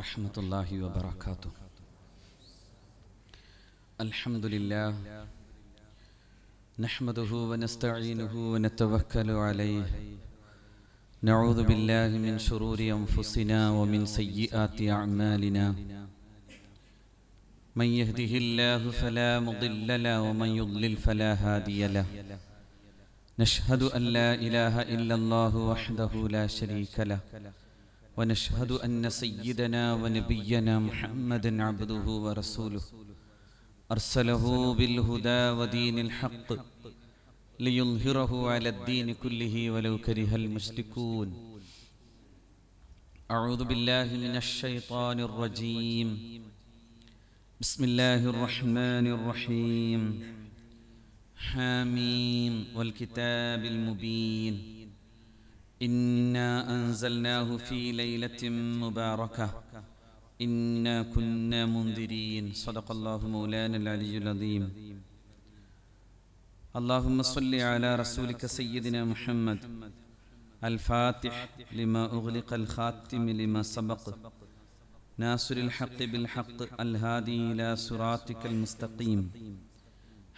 ورحمة الله وبركاته الحمد لله نحمده ونستعينه ونتوكل عليه نعوذ بالله من شرور أنفسنا ومن سيئات أعمالنا من يهده الله فلا مضل له ومن يضلل فلا هادي له نشهد أن لا إله إلا الله وحده لا شريك له ونشهد أن سيدنا ونبينا محمدا عبده ورسوله أرسله بالهدى ودين الحق ليظهره على الدين كله ولو كره المشركون أعوذ بالله من الشيطان الرجيم بسم الله الرحمن الرحيم حاميم والكتاب المبين إنا أنزلناه في ليلة مباركة إنا كنا منذرين صدق الله مولانا العلي العظيم اللهم صل على رسولك سيدنا محمد الفاتح لما أغلق الخاتم لما سبق ناصر الحق بالحق الهادي إلى صراطك المستقيم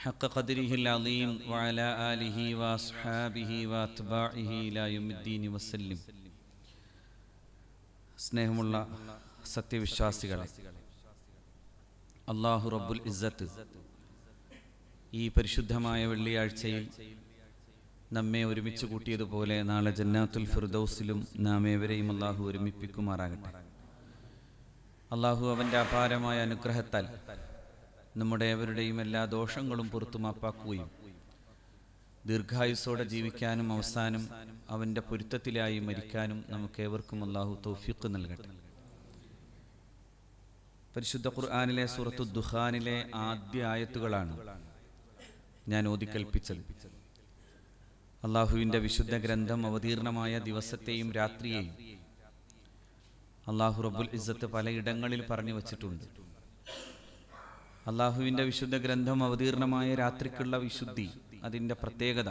حق قدره العظيم وعلى آله وأصحابه وأتباعه إلى يوم الدين وسلم സ്നേഹമുള്ള സത്യവിശ്വാസികളെ അള്ളാഹു റബ്ബുൽ ഇസ്സത്ത് ഈ പരിശുദ്ധമായ വെള്ളിയാഴ്ചയിൽ നമ്മെ ഒരുമിച്ച് കൂട്ടിയതുപോലെ നാളെ ജന്നാത്തുൽ ഫിർദൌസിലും നാം ഏവരെയും അള്ളാഹു ഒരുമിപ്പിക്കുമാറാകട്ടെ അള്ളാഹു അവൻ്റെ അപാരമായ അനുഗ്രഹത്താൽ നമ്മുടെ അവരുടെയും എല്ലാ ദോഷങ്ങളും പുറത്തുമാപ്പാക്കുകയും ദീർഘായുസ്സോടെ ജീവിക്കാനും അവസാനം അവൻ്റെ പൊരുത്തത്തിലായി മരിക്കാനും നമുക്കേവർക്കും അള്ളാഹു തൗഫീഖ് നൽകട്ടെ പരിശുദ്ധ ഖുർആാനിലെ സുഹത്തു ദുഹാനിലെ ആദ്യ ആയത്തുകളാണ് ഞാൻ ഓതിക്കൽപ്പിച്ചത് അള്ളാഹുവിൻ്റെ വിശുദ്ധ ഗ്രന്ഥം അവതീർണമായ ദിവസത്തെയും രാത്രിയെയും അള്ളാഹു റബുൽ ഇസത്ത് പലയിടങ്ങളിൽ പറഞ്ഞു വച്ചിട്ടുണ്ട് അള്ളാഹുവിന്റെ വിശുദ്ധ ഗ്രന്ഥം അവതീർണമായ രാത്രിക്കുള്ള വിശുദ്ധി അതിൻ്റെ പ്രത്യേകത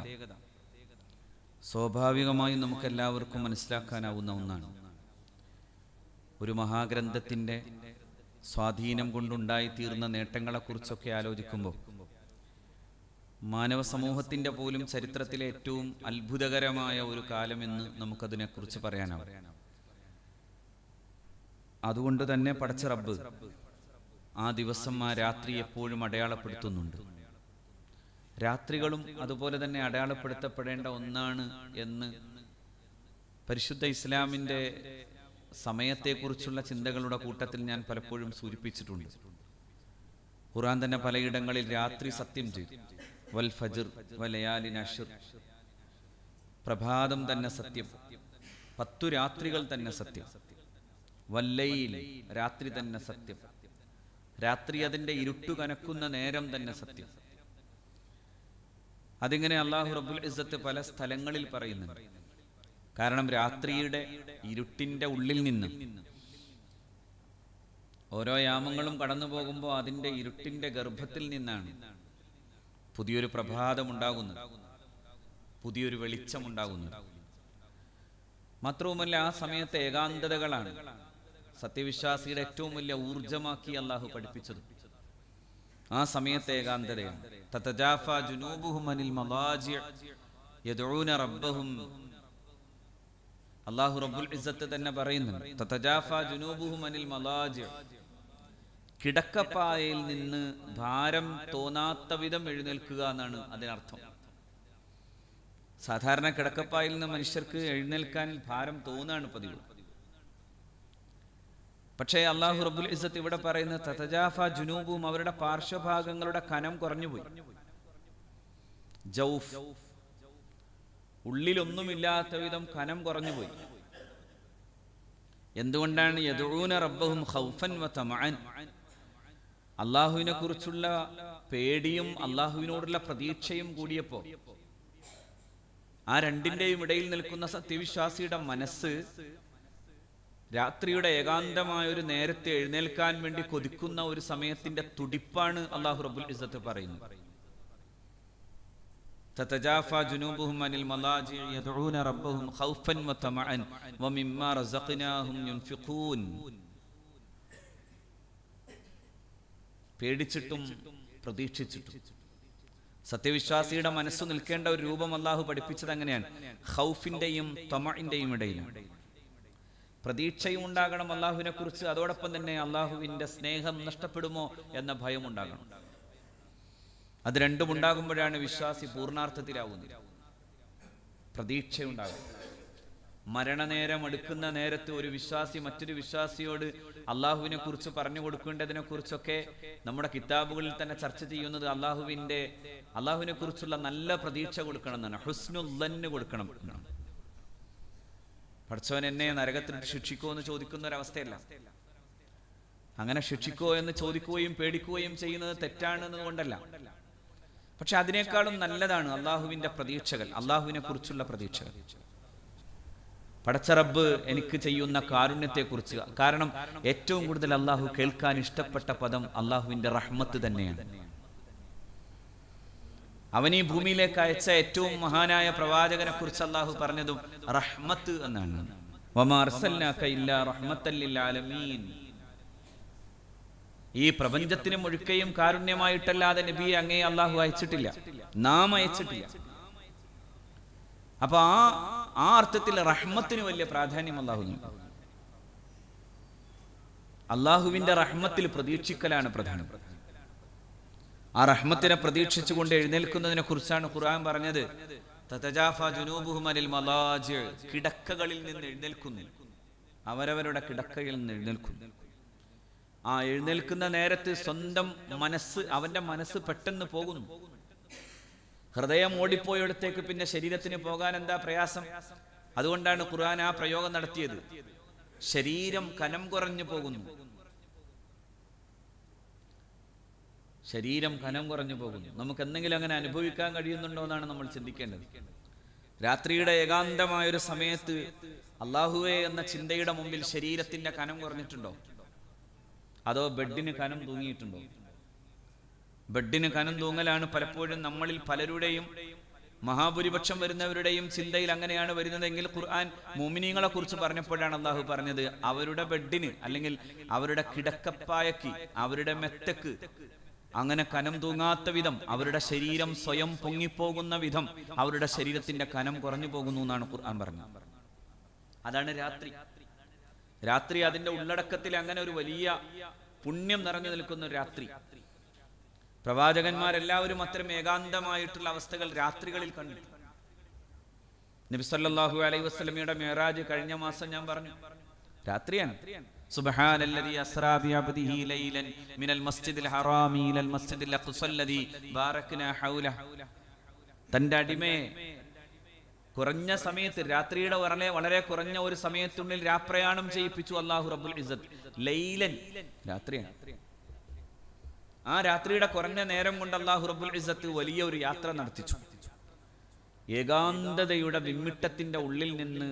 സ്വാഭാവികമായി എല്ലാവർക്കും മനസ്സിലാക്കാനാവുന്ന ഒന്നാണ് ഒരു മഹാഗ്രന്ഥത്തിൻ്റെ സ്വാധീനം തീർന്ന നേട്ടങ്ങളെ കുറിച്ചൊക്കെ ആലോചിക്കുമ്പോൾ മാനവ സമൂഹത്തിൻ്റെ പോലും ചരിത്രത്തിലെ ഏറ്റവും അത്ഭുതകരമായ ഒരു കാലമെന്ന് കുറിച്ച് പറയാനാവും അതുകൊണ്ട് തന്നെ പടച്ച റബ്ബ് ആ ദിവസം ആ രാത്രി എപ്പോഴും അടയാളപ്പെടുത്തുന്നുണ്ട് രാത്രികളും അതുപോലെ തന്നെ അടയാളപ്പെടുത്തപ്പെടേണ്ട ഒന്നാണ് എന്ന് പരിശുദ്ധ ഇസ്ലാമിൻ്റെ സമയത്തെക്കുറിച്ചുള്ള ചിന്തകളുടെ കൂട്ടത്തിൽ ഞാൻ പലപ്പോഴും സൂചിപ്പിച്ചിട്ടുണ്ട് ഖുറാൻ തന്നെ പലയിടങ്ങളിൽ രാത്രി സത്യം ചെയ്തു വൽ ഫജിർ വലയാലിൻ അഷിർ പ്രഭാതം തന്നെ സത്യം പത്തു രാത്രികൾ തന്നെ സത്യം വല്ലയിൽ രാത്രി തന്നെ സത്യം രാത്രി അതിൻ്റെ ഇരുട്ടു കനക്കുന്ന നേരം തന്നെ സത്യം അതിങ്ങനെ അള്ളാഹു റബുൽ ഇസ്സത്ത് പല സ്ഥലങ്ങളിൽ പറയുന്നുണ്ട് കാരണം രാത്രിയുടെ ഇരുട്ടിന്റെ ഉള്ളിൽ നിന്ന് ഓരോ യാമങ്ങളും കടന്നു പോകുമ്പോൾ അതിന്റെ ഇരുട്ടിന്റെ ഗർഭത്തിൽ നിന്നാണ് പുതിയൊരു പ്രഭാതം ഉണ്ടാകുന്നത് പുതിയൊരു വെളിച്ചം ഉണ്ടാകുന്നത് മാത്രവുമല്ല ആ സമയത്ത് ഏകാന്തതകളാണ് സത്യവിശ്വാസിയുടെ ഏറ്റവും വലിയ ഊർജമാക്കി അള്ളാഹു പഠിപ്പിച്ചത് ആ സമയത്തെ ഏകാന്തതയാണ് അള്ളാഹു റബ്ബുൽ തന്നെ പറയുന്നുണ്ട് കിടക്കപ്പായയിൽ നിന്ന് ഭാരം തോന്നാത്ത വിധം എഴുന്നേൽക്കുക എന്നാണ് അതിനർത്ഥം സാധാരണ കിടക്കപ്പായിൽ നിന്ന് മനുഷ്യർക്ക് എഴുന്നേൽക്കാൻ ഭാരം തോന്നാണ് പതിവ് പക്ഷേ അള്ളാഹു റബ്ബുൽ ഇസത്ത് ഇവിടെ പറയുന്ന തതജാഫ ജുനൂബും അവരുടെ പാർശ്വഭാഗങ്ങളുടെ കനം കുറഞ്ഞുപോയി ജൗഫ് ഉള്ളിലൊന്നുമില്ലാത്ത വിധം കനം കുറഞ്ഞുപോയി എന്തുകൊണ്ടാണ് യദൂന റബ്ബഹും ഹൗഫൻ വ അള്ളാഹുവിനെ കുറിച്ചുള്ള പേടിയും അള്ളാഹുവിനോടുള്ള പ്രതീക്ഷയും കൂടിയപ്പോൾ ആ രണ്ടിന്റെയും ഇടയിൽ നിൽക്കുന്ന സത്യവിശ്വാസിയുടെ മനസ്സ് രാത്രിയുടെ ഏകാന്തമായ ഒരു നേരത്തെ എഴുന്നേൽക്കാൻ വേണ്ടി കൊതിക്കുന്ന ഒരു സമയത്തിന്റെ തുടിപ്പാണ് അള്ളാഹു റബുൽ ഇസത്ത് പറയുന്നത് പേടിച്ചിട്ടും പ്രതീക്ഷിച്ചിട്ടും സത്യവിശ്വാസിയുടെ മനസ്സ് നിൽക്കേണ്ട ഒരു രൂപം അള്ളാഹു പഠിപ്പിച്ചത് എങ്ങനെയാണ് ഹൗഫിന്റെയും തൊമഇന്റെയും ഇടയിലാണ് പ്രതീക്ഷയും ഉണ്ടാകണം അള്ളാഹുവിനെ കുറിച്ച് അതോടൊപ്പം തന്നെ അള്ളാഹുവിന്റെ സ്നേഹം നഷ്ടപ്പെടുമോ എന്ന ഭയം ഉണ്ടാകണം അത് രണ്ടും ഉണ്ടാകുമ്പോഴാണ് വിശ്വാസി പൂർണ്ണാർത്ഥത്തിലാവുന്നത് പ്രതീക്ഷയുണ്ടാകും മരണനേരം അടുക്കുന്ന നേരത്ത് ഒരു വിശ്വാസി മറ്റൊരു വിശ്വാസിയോട് അള്ളാഹുവിനെ കുറിച്ച് പറഞ്ഞു കൊടുക്കേണ്ടതിനെ കുറിച്ചൊക്കെ നമ്മുടെ കിതാബുകളിൽ തന്നെ ചർച്ച ചെയ്യുന്നത് അള്ളാഹുവിന്റെ അള്ളാഹുവിനെ കുറിച്ചുള്ള നല്ല പ്രതീക്ഷ കൊടുക്കണം എന്നാണ് ഹുസ്നുല്ലന് കൊടുക്കണം എന്നാണ് പഠിച്ചവൻ എന്നെ നരകത്തിൽ ശിക്ഷിക്കോ എന്ന് ചോദിക്കുന്ന ഒരവസ്ഥയല്ല അങ്ങനെ ശിക്ഷിക്കോ എന്ന് ചോദിക്കുകയും പേടിക്കുകയും ചെയ്യുന്നത് തെറ്റാണെന്നതുകൊണ്ടല്ല പക്ഷെ അതിനേക്കാളും നല്ലതാണ് അള്ളാഹുവിന്റെ പ്രതീക്ഷകൾ അള്ളാഹുവിനെ കുറിച്ചുള്ള പ്രതീക്ഷകൾ പടച്ച റബ്ബ് എനിക്ക് ചെയ്യുന്ന കുറിച്ച് കാരണം ഏറ്റവും കൂടുതൽ അള്ളാഹു കേൾക്കാൻ ഇഷ്ടപ്പെട്ട പദം അള്ളാഹുവിന്റെ റഹ്മത്ത് തന്നെയാണ് അവൻ ഈ ഭൂമിയിലേക്ക് അയച്ച ഏറ്റവും മഹാനായ പ്രവാചകനെ കുറിച്ച് അള്ളാഹു പറഞ്ഞതും റഹ്മത്ത് എന്നാണ് ഈ പ്രപഞ്ചത്തിന് മുഴുക്കയും കാരുണ്യമായിട്ടല്ലാതെ നബി അങ്ങേ അള്ളാഹു അയച്ചിട്ടില്ല നാം അയച്ചിട്ടില്ല അപ്പൊ ആ ആ അർത്ഥത്തിൽ റഹ്മത്തിന് വലിയ പ്രാധാന്യം അള്ളാഹു അള്ളാഹുവിന്റെ റഹ്മത്തിൽ പ്രതീക്ഷിക്കലാണ് പ്രധാനം ആ റഹ്മത്തിനെ പ്രതീക്ഷിച്ചുകൊണ്ട് എഴുന്നേൽക്കുന്നതിനെ കുറിച്ചാണ് ഖുർആൻ പറഞ്ഞത് കിടക്കകളിൽ നിന്ന് എഴുന്നേൽക്കുന്നു അവരവരുടെ കിടക്കയിൽ നിന്ന് എഴുന്നേൽക്കുന്നു ആ എഴുന്നേൽക്കുന്ന നേരത്ത് സ്വന്തം മനസ്സ് അവന്റെ മനസ്സ് പെട്ടെന്ന് പോകുന്നു ഹൃദയം ഓടിപ്പോയിടത്തേക്ക് പിന്നെ ശരീരത്തിന് പോകാൻ എന്താ പ്രയാസം അതുകൊണ്ടാണ് ഖുർആൻ ആ പ്രയോഗം നടത്തിയത് ശരീരം കനം കുറഞ്ഞു പോകുന്നു ശരീരം കനം കുറഞ്ഞു പോകുന്നു നമുക്ക് എന്തെങ്കിലും അങ്ങനെ അനുഭവിക്കാൻ കഴിയുന്നുണ്ടോ എന്നാണ് നമ്മൾ ചിന്തിക്കേണ്ടത് രാത്രിയുടെ ഏകാന്തമായൊരു സമയത്ത് അള്ളാഹുവേ എന്ന ചിന്തയുടെ മുമ്പിൽ ശരീരത്തിന്റെ കനം കുറഞ്ഞിട്ടുണ്ടോ അതോ ബെഡിന് കനം തൂങ്ങിയിട്ടുണ്ടോ ബെഡിന് കനം തൂങ്ങലാണ് പലപ്പോഴും നമ്മളിൽ പലരുടെയും മഹാഭൂരിപക്ഷം വരുന്നവരുടെയും ചിന്തയിൽ അങ്ങനെയാണ് വരുന്നതെങ്കിൽ ഖുർആൻ മോമിനിയങ്ങളെ കുറിച്ച് പറഞ്ഞപ്പോഴാണ് അള്ളാഹു പറഞ്ഞത് അവരുടെ ബെഡിന് അല്ലെങ്കിൽ അവരുടെ കിടക്കപ്പായക്ക് അവരുടെ മെത്തക്ക് അങ്ങനെ കനം തൂങ്ങാത്ത വിധം അവരുടെ ശരീരം സ്വയം പൊങ്ങിപ്പോകുന്ന വിധം അവരുടെ ശരീരത്തിന്റെ കനം കുറഞ്ഞു പോകുന്നു എന്നാണ് ഖുർആൻ പറഞ്ഞത് അതാണ് രാത്രി രാത്രി അതിന്റെ ഉള്ളടക്കത്തിൽ അങ്ങനെ ഒരു വലിയ പുണ്യം നിറഞ്ഞു നിൽക്കുന്ന രാത്രി പ്രവാചകന്മാരെല്ലാവരും അത്തരം ഏകാന്തമായിട്ടുള്ള അവസ്ഥകൾ രാത്രികളിൽ കണ്ടു നബിസല്ലാഹു അലൈഹി വസ്ലമിയുടെ മേറാജ് കഴിഞ്ഞ മാസം ഞാൻ പറഞ്ഞു രാത്രിയാണ് سبحان الذي أسرى بعبده ليلا من المسجد الحرام إلى المسجد الأقصى الذي باركنا حوله തൻ്റെ അടിമയെ കുറഞ്ഞ സമയത്ത് രാത്രിയുടെ വരളെ വളരെ കുറഞ്ഞ ഒരു സമയത്തുള്ളിൽ രാപ്രയാണം ചെയ്യിപ്പിച്ചു അള്ളാഹു റബുൽ ലൈലൻ രാത്രിയാണ് ആ രാത്രിയുടെ കുറഞ്ഞ നേരം കൊണ്ട് അള്ളാഹു റബുൽ ഇസത്ത് വലിയ ഒരു യാത്ര നടത്തിച്ചു ഏകാന്തതയുടെ വിമ്മിട്ടത്തിന്റെ ഉള്ളിൽ നിന്ന്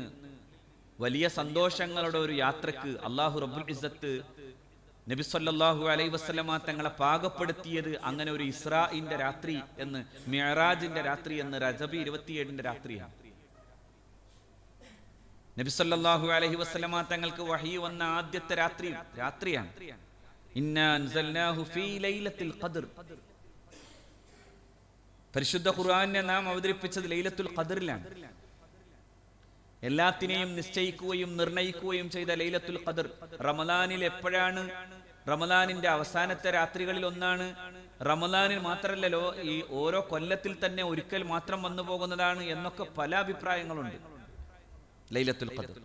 വലിയ സന്തോഷങ്ങളുടെ ഒരു യാത്രക്ക് അള്ളാഹു റബ്ബുൽ ഇസത്ത് നബി സല്ലാഹു അലൈ വസ്ലമ തങ്ങളെ പാകപ്പെടുത്തിയത് അങ്ങനെ ഒരു ഇസ്രാഇന്റെ രാത്രി എന്ന് മെഹറാജിന്റെ രാത്രി എന്ന് രജബി ഇരുപത്തിയേഴിന്റെ രാത്രിയാണ് നബി സല്ലാഹു അലൈഹി വസ്ലമ തങ്ങൾക്ക് വഹി വന്ന ആദ്യത്തെ രാത്രി രാത്രിയാണ് പരിശുദ്ധ ഖുർആാനെ നാം അവതരിപ്പിച്ചത് ലൈലത്തുൽ ഖദറിലാണ് എല്ലാത്തിനെയും നിശ്ചയിക്കുകയും നിർണയിക്കുകയും ചെയ്ത ലൈലത്തുൽ ഖദർ റമദാനിൽ എപ്പോഴാണ് റമദാനിന്റെ അവസാനത്തെ രാത്രികളിൽ ഒന്നാണ് റമദാനിൽ മാത്രമല്ലല്ലോ ഈ ഓരോ കൊല്ലത്തിൽ തന്നെ ഒരിക്കൽ മാത്രം വന്നു പോകുന്നതാണ് എന്നൊക്കെ പല അഭിപ്രായങ്ങളുണ്ട് ലൈലത്തുൽ ഖദർ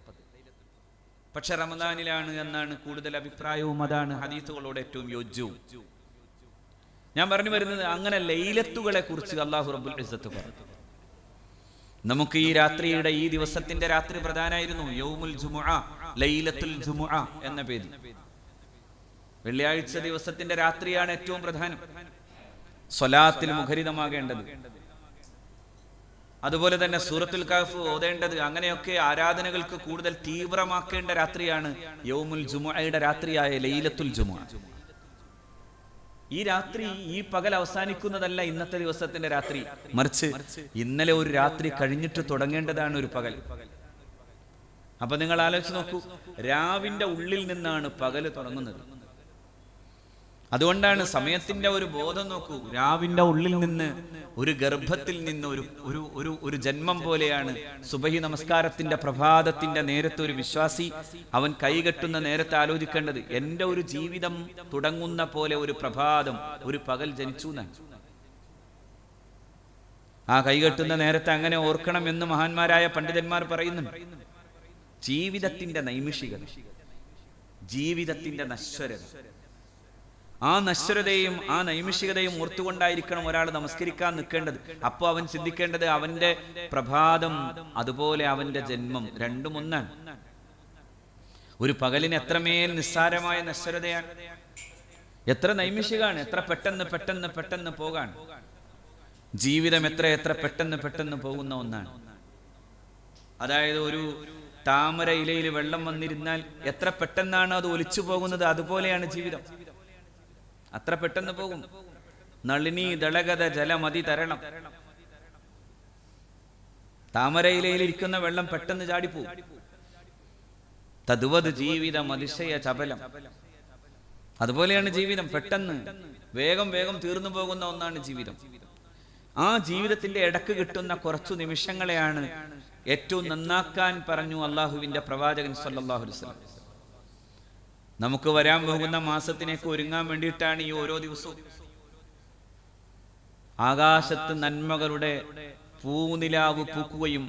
പക്ഷെ റമദാനിലാണ് എന്നാണ് കൂടുതൽ അഭിപ്രായവും അതാണ് ഹദീസുകളോട് ഏറ്റവും യോജ്യവും ഞാൻ പറഞ്ഞു വരുന്നത് അങ്ങനെ ലൈലത്തുകളെ കുറിച്ച് അള്ളാഹു റബുൽ ഇസത്ത് പറഞ്ഞു നമുക്ക് ഈ രാത്രിയുടെ ഈ ദിവസത്തിന്റെ രാത്രി പ്രധാനമായിരുന്നു യൗമുൽ ജുമുഅ ലൈലത്തുൽ ജുമുഅ എന്ന പേര് വെള്ളിയാഴ്ച ദിവസത്തിന്റെ രാത്രിയാണ് ഏറ്റവും പ്രധാനം സ്വലാത്തിൽ മുഖരിതമാകേണ്ടത് അതുപോലെ തന്നെ സൂറത്തുൽ കാഫ് ഓതേണ്ടത് അങ്ങനെയൊക്കെ ആരാധനകൾക്ക് കൂടുതൽ തീവ്രമാക്കേണ്ട രാത്രിയാണ് യൗമുൽ ജുമുഅയുടെ രാത്രിയായ ലൈലത്തുൽ ജുമുഅ ഈ രാത്രി ഈ പകൽ അവസാനിക്കുന്നതല്ല ഇന്നത്തെ ദിവസത്തിന്റെ രാത്രി മറിച്ച് ഇന്നലെ ഒരു രാത്രി കഴിഞ്ഞിട്ട് തുടങ്ങേണ്ടതാണ് ഒരു പകൽ അപ്പൊ നിങ്ങൾ ആലോചിച്ച് നോക്കൂ രാവിന്റെ ഉള്ളിൽ നിന്നാണ് പകല് തുടങ്ങുന്നത് അതുകൊണ്ടാണ് സമയത്തിന്റെ ഒരു ബോധം നോക്കൂ രാവിന്റെ ഉള്ളിൽ നിന്ന് ഒരു ഗർഭത്തിൽ നിന്ന് ഒരു ഒരു ഒരു ഒരു ജന്മം പോലെയാണ് സുബഹി നമസ്കാരത്തിന്റെ പ്രഭാതത്തിന്റെ നേരത്തെ ഒരു വിശ്വാസി അവൻ കൈകെട്ടുന്ന നേരത്തെ ആലോചിക്കേണ്ടത് എൻ്റെ ഒരു ജീവിതം തുടങ്ങുന്ന പോലെ ഒരു പ്രഭാതം ഒരു പകൽ ജനിച്ചു എന്നാണ് ആ കൈകെട്ടുന്ന നേരത്തെ അങ്ങനെ ഓർക്കണം എന്ന് മഹാന്മാരായ പണ്ഡിതന്മാർ പറയുന്നുണ്ട് ജീവിതത്തിന്റെ നൈമിഷികത ജീവിതത്തിന്റെ നശ്വരത ആ നശ്വരതയും ആ നൈമിഷികതയും ഓർത്തുകൊണ്ടായിരിക്കണം ഒരാൾ നമസ്കരിക്കാൻ നിൽക്കേണ്ടത് അപ്പോൾ അവൻ ചിന്തിക്കേണ്ടത് അവന്റെ പ്രഭാതം അതുപോലെ അവന്റെ ജന്മം രണ്ടും ഒന്നാണ് ഒരു പകലിന് എത്രമേൽ നിസ്സാരമായ നശ്വരതയാണ് എത്ര നൈമിഷികാണ് എത്ര പെട്ടെന്ന് പെട്ടെന്ന് പെട്ടെന്ന് പോകാൻ ജീവിതം എത്ര എത്ര പെട്ടെന്ന് പെട്ടെന്ന് പോകുന്ന ഒന്നാണ് അതായത് ഒരു താമര ഇലയിൽ വെള്ളം വന്നിരുന്നാൽ എത്ര പെട്ടെന്നാണ് അത് ഒലിച്ചു പോകുന്നത് അതുപോലെയാണ് ജീവിതം അത്ര പെട്ടെന്ന് പോകും നളിനി ദളഗത ജലമതി തരണം താമരയിലയിലിരിക്കുന്ന വെള്ളം പെട്ടെന്ന് ചാടിപ്പോ തതുവത് ജീവിതം അതിശയ ചപലം അതുപോലെയാണ് ജീവിതം പെട്ടെന്ന് വേഗം വേഗം തീർന്നു പോകുന്ന ഒന്നാണ് ജീവിതം ആ ജീവിതത്തിന്റെ ഇടക്ക് കിട്ടുന്ന കുറച്ചു നിമിഷങ്ങളെയാണ് ഏറ്റവും നന്നാക്കാൻ പറഞ്ഞു അള്ളാഹുവിന്റെ പ്രവാചകൻ സല്ലാഹുലിസ്ലാം നമുക്ക് വരാൻ പോകുന്ന മാസത്തിനേക്ക് ഒരുങ്ങാൻ വേണ്ടിയിട്ടാണ് ഈ ഓരോ ദിവസവും ആകാശത്ത് നന്മകളുടെ പൂനിലാവ് പൂക്കുകയും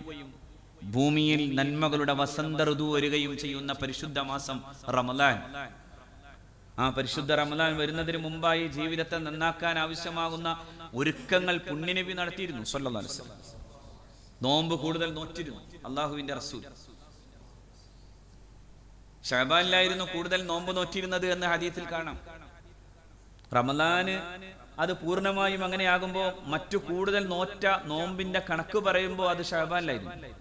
ഭൂമിയിൽ നന്മകളുടെ വസന്ത ഋതു വരികയും ചെയ്യുന്ന പരിശുദ്ധ മാസം റമലാൻ ആ പരിശുദ്ധ റമലാൻ വരുന്നതിന് മുമ്പായി ജീവിതത്തെ നന്നാക്കാൻ ആവശ്യമാകുന്ന ഒരുക്കങ്ങൾ പുണ്യനബി നടത്തിയിരുന്നു സ്വല്ലം നോമ്പ് കൂടുതൽ നോറ്റിരുന്നു അള്ളാഹുവിന്റെ റസൂൽ ഷഹബാനിലായിരുന്നു കൂടുതൽ നോമ്പ് നോറ്റിരുന്നത് എന്ന് ഹദീസിൽ കാണാം റമദാന് അത് പൂർണ്ണമായും അങ്ങനെയാകുമ്പോൾ മറ്റു കൂടുതൽ നോറ്റ നോമ്പിന്റെ കണക്ക് പറയുമ്പോൾ അത് ഷഹബാനിലായിരുന്നു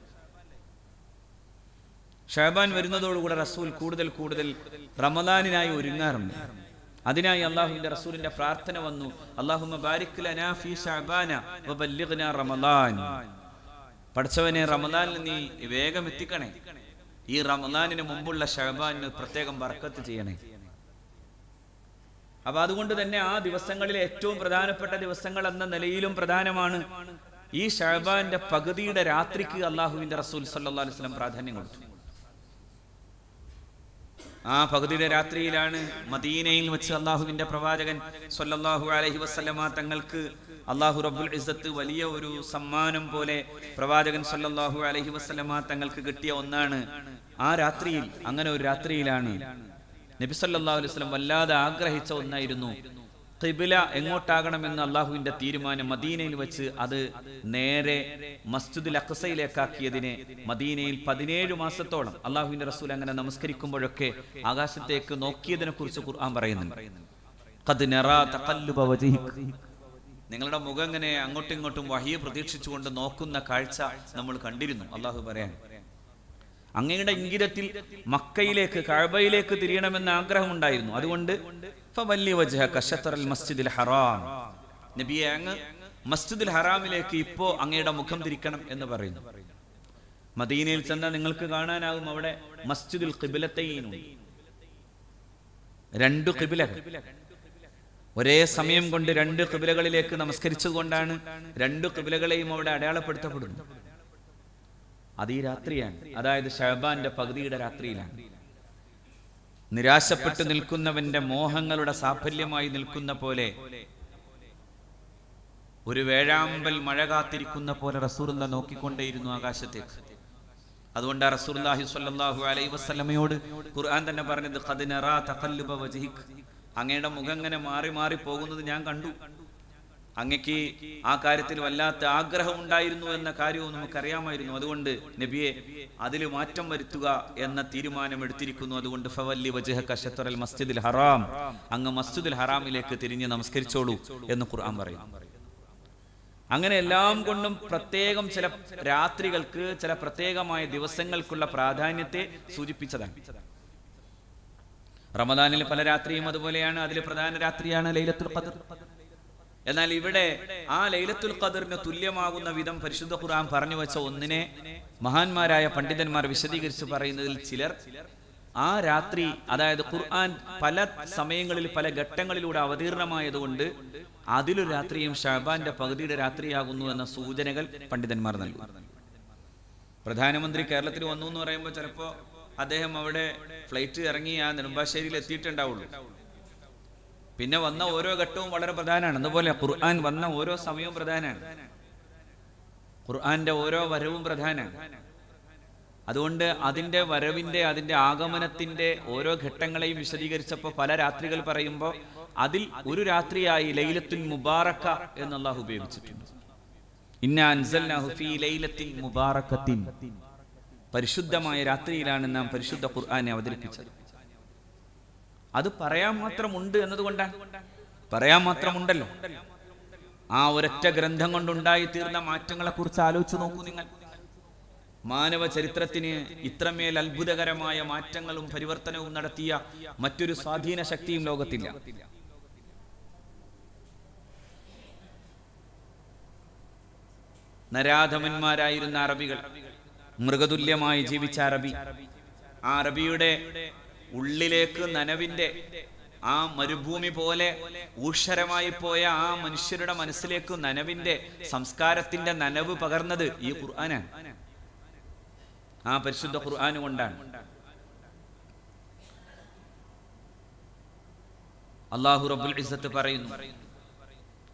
ഷഹബാൻ വരുന്നതോടുകൂടെ റസൂൽ കൂടുതൽ കൂടുതൽ റമദാനിനായി ഒരുങ്ങാറുണ്ട് അതിനായി അള്ളാഹുവിന്റെ റസൂലിന്റെ പ്രാർത്ഥന വന്നു അള്ളാഹു റമദാൻ പഠിച്ചവനെ റമദാനിൽ നീ വേഗം എത്തിക്കണേ ഈ റമദാനിന് മുമ്പുള്ള ഷഹബാനിന് പ്രത്യേകം വർക്കത്ത് ചെയ്യണേ അപ്പൊ അതുകൊണ്ട് തന്നെ ആ ദിവസങ്ങളിലെ ഏറ്റവും പ്രധാനപ്പെട്ട ദിവസങ്ങൾ എന്ന നിലയിലും പ്രധാനമാണ് ഈ ഷഹബാന്റെ പകുതിയുടെ രാത്രിക്ക് അള്ളാഹുവിന്റെ റസൂൽ സല്ലാ അലിസ്ലം പ്രാധാന്യം കൊടുത്തു ആ പകുതിയുടെ രാത്രിയിലാണ് മദീനയിൽ വെച്ച് അള്ളാഹുവിന്റെ പ്രവാചകൻ സൊല്ലാഹു അലഹി വസ്ലമ തങ്ങൾക്ക് അള്ളാഹു റബ്ബുൽ ഇസത്ത് വലിയ ഒരു സമ്മാനം പോലെ പ്രവാചകൻ സല്ലാഹു അലഹി വസ്ലമ തങ്ങൾക്ക് കിട്ടിയ ഒന്നാണ് ആ രാത്രിയിൽ അങ്ങനെ ഒരു രാത്രിയിലാണ് നബി സല്ലാഹു അലൈഹി വസ്ലം വല്ലാതെ ആഗ്രഹിച്ച ഒന്നായിരുന്നു ത്രിബില എങ്ങോട്ടാകണമെന്ന് അള്ളാഹുവിന്റെ തീരുമാനം മദീനയിൽ വെച്ച് അത് നേരെ മസ്ജിദുൽ അക്സയിലേക്കാക്കിയതിനെ മദീനയിൽ പതിനേഴ് മാസത്തോളം അള്ളാഹുവിന്റെ റസൂൽ അങ്ങനെ നമസ്കരിക്കുമ്പോഴൊക്കെ ആകാശത്തേക്ക് നോക്കിയതിനെ കുറിച്ച് ഖുർആൻ പറയുന്നുണ്ട് നിങ്ങളുടെ മുഖം എങ്ങനെ അങ്ങോട്ടും ഇങ്ങോട്ടും വഹിയെ പ്രതീക്ഷിച്ചുകൊണ്ട് നോക്കുന്ന കാഴ്ച നമ്മൾ കണ്ടിരുന്നു അള്ളാഹു പറയാൻ അങ്ങയുടെ ഇംഗിതത്തിൽ മക്കയിലേക്ക് കഴബയിലേക്ക് തിരിയണമെന്ന ആഗ്രഹം ഉണ്ടായിരുന്നു അതുകൊണ്ട് മസ്ജിദിൽ ഹറാം മസ്ജിദുൽ ഹറാമിലേക്ക് ഇപ്പോ അങ്ങയുടെ മുഖം തിരിക്കണം എന്ന് പറയുന്നു മദീനയിൽ ചെന്നാൽ നിങ്ങൾക്ക് കാണാനാകും അവിടെ മസ്ജിദുൽ കിബിലത്തൈനുണ്ട് രണ്ടു കിബിലകൾ ഒരേ സമയം കൊണ്ട് രണ്ട് കിബിലകളിലേക്ക് നമസ്കരിച്ചുകൊണ്ടാണ് രണ്ട് കിബിലകളെയും അവിടെ അടയാളപ്പെടുത്തപ്പെടുന്നത് അത് ഈ രാത്രിയാണ് അതായത് ഷഹബാന്റെ പകുതിയുടെ രാത്രിയിലാണ് നിരാശപ്പെട്ട് നിൽക്കുന്നവന്റെ മോഹങ്ങളുടെ സാഫല്യമായി നിൽക്കുന്ന പോലെ ഒരു വേഴാമ്പൽ മഴ കാത്തിരിക്കുന്ന പോലെ റസൂറുല്ല നോക്കിക്കൊണ്ടേയിരുന്നു ആകാശത്തേക്ക് അതുകൊണ്ട് റസൂർ സ്വല്ലാഹു അലൈ വസ്ലമയോട് ഖുർആൻ തന്നെ പറഞ്ഞത് അങ്ങയുടെ മുഖം ഇങ്ങനെ മാറി മാറി പോകുന്നത് ഞാൻ കണ്ടു അങ്ങക്ക് ആ കാര്യത്തിൽ വല്ലാത്ത ആഗ്രഹം ഉണ്ടായിരുന്നു എന്ന കാര്യവും നമുക്കറിയാമായിരുന്നു അതുകൊണ്ട് നബിയെ അതിൽ മാറ്റം വരുത്തുക എന്ന തീരുമാനം എടുത്തിരിക്കുന്നു അതുകൊണ്ട് ഫവല്ലി വജഹ കശത്തറൽ മസ്ജിദുൽ ഹറാം അങ്ങ് മസ്ജിദുൽ ഹറാമിലേക്ക് തിരിഞ്ഞ് നമസ്കരിച്ചോളൂ എന്ന് ഖുർആൻ പറയും അങ്ങനെ എല്ലാം കൊണ്ടും പ്രത്യേകം ചില രാത്രികൾക്ക് ചില പ്രത്യേകമായ ദിവസങ്ങൾക്കുള്ള പ്രാധാന്യത്തെ സൂചിപ്പിച്ചതാണ് റമദാനിൽ പല രാത്രിയും അതുപോലെയാണ് അതിൽ പ്രധാന രാത്രിയാണ് ലൈലത്തുൽ ഖദർ എന്നാൽ ഇവിടെ ആ ലൈലത്തുൽ ഖദറിന് തുല്യമാകുന്ന വിധം പരിശുദ്ധ ഖുർആൻ പറഞ്ഞു വെച്ച ഒന്നിനെ മഹാന്മാരായ പണ്ഡിതന്മാർ വിശദീകരിച്ച് പറയുന്നതിൽ ചിലർ ആ രാത്രി അതായത് ഖുർആൻ പല സമയങ്ങളിൽ പല ഘട്ടങ്ങളിലൂടെ അവതീർണമായതുകൊണ്ട് അതിലു രാത്രിയും ഷഹബാന്റെ പകുതിയുടെ രാത്രിയാകുന്നു എന്ന സൂചനകൾ പണ്ഡിതന്മാർ നൽകും പ്രധാനമന്ത്രി കേരളത്തിൽ വന്നു എന്ന് പറയുമ്പോൾ ചിലപ്പോൾ അദ്ദേഹം അവിടെ ഫ്ലൈറ്റ് ഇറങ്ങി ആ നെടുമ്പാശ്ശേരിയിൽ എത്തിയിട്ടുണ്ടാവുള്ളൂ പിന്നെ വന്ന ഓരോ ഘട്ടവും വളരെ പ്രധാനമാണ് അതുപോലെ ഖുർആൻ വന്ന ഓരോ സമയവും പ്രധാനമാണ് ഖുർആന്റെ ഓരോ വരവും പ്രധാനമാണ് അതുകൊണ്ട് അതിന്റെ വരവിന്റെ അതിന്റെ ആഗമനത്തിന്റെ ഓരോ ഘട്ടങ്ങളെയും വിശദീകരിച്ചപ്പോൾ പല രാത്രികൾ പറയുമ്പോൾ അതിൽ ഒരു രാത്രിയായി ലൈലത്തുൽ മുബാറക്ക എന്നുള്ള ഉപയോഗിച്ചിട്ടുണ്ട് ഇന്ന അൻസൽ മുബാറക്കത്തിൻ പരിശുദ്ധമായ രാത്രിയിലാണ് നാം പരിശുദ്ധ ഖുർആാനെ അവതരിപ്പിച്ചത് അത് പറയാൻ മാത്രമുണ്ട് എന്നതുകൊണ്ടാണ് പറയാൻ മാത്രമുണ്ടല്ലോ ആ ഒരൊറ്റ ഗ്രന്ഥം കൊണ്ടുണ്ടായി തീർന്ന മാറ്റങ്ങളെ കുറിച്ച് ആലോചിച്ചു നോക്കൂ നിങ്ങൾ മാനവ ചരിത്രത്തിന് ഇത്രമേൽ അത്ഭുതകരമായ മാറ്റങ്ങളും പരിവർത്തനവും നടത്തിയ മറ്റൊരു സ്വാധീന ശക്തിയും ലോകത്തില്ല നരാധമന്മാരായിരുന്ന അറബികൾ മൃഗതുല്യമായി ജീവിച്ച അറബി ആ അറബിയുടെ ഉള്ളിലേക്ക് നനവിന്റെ ആ മരുഭൂമി പോലെ ഊഷരമായി പോയ ആ മനുഷ്യരുടെ മനസ്സിലേക്ക് നനവിന്റെ സംസ്കാരത്തിന്റെ നനവ് പകർന്നത് ഈ ഖുർആനാണ് ആ പരിശുദ്ധ ഖുർആൻ കൊണ്ടാണ് അള്ളാഹു റബുൽ പറയുന്നു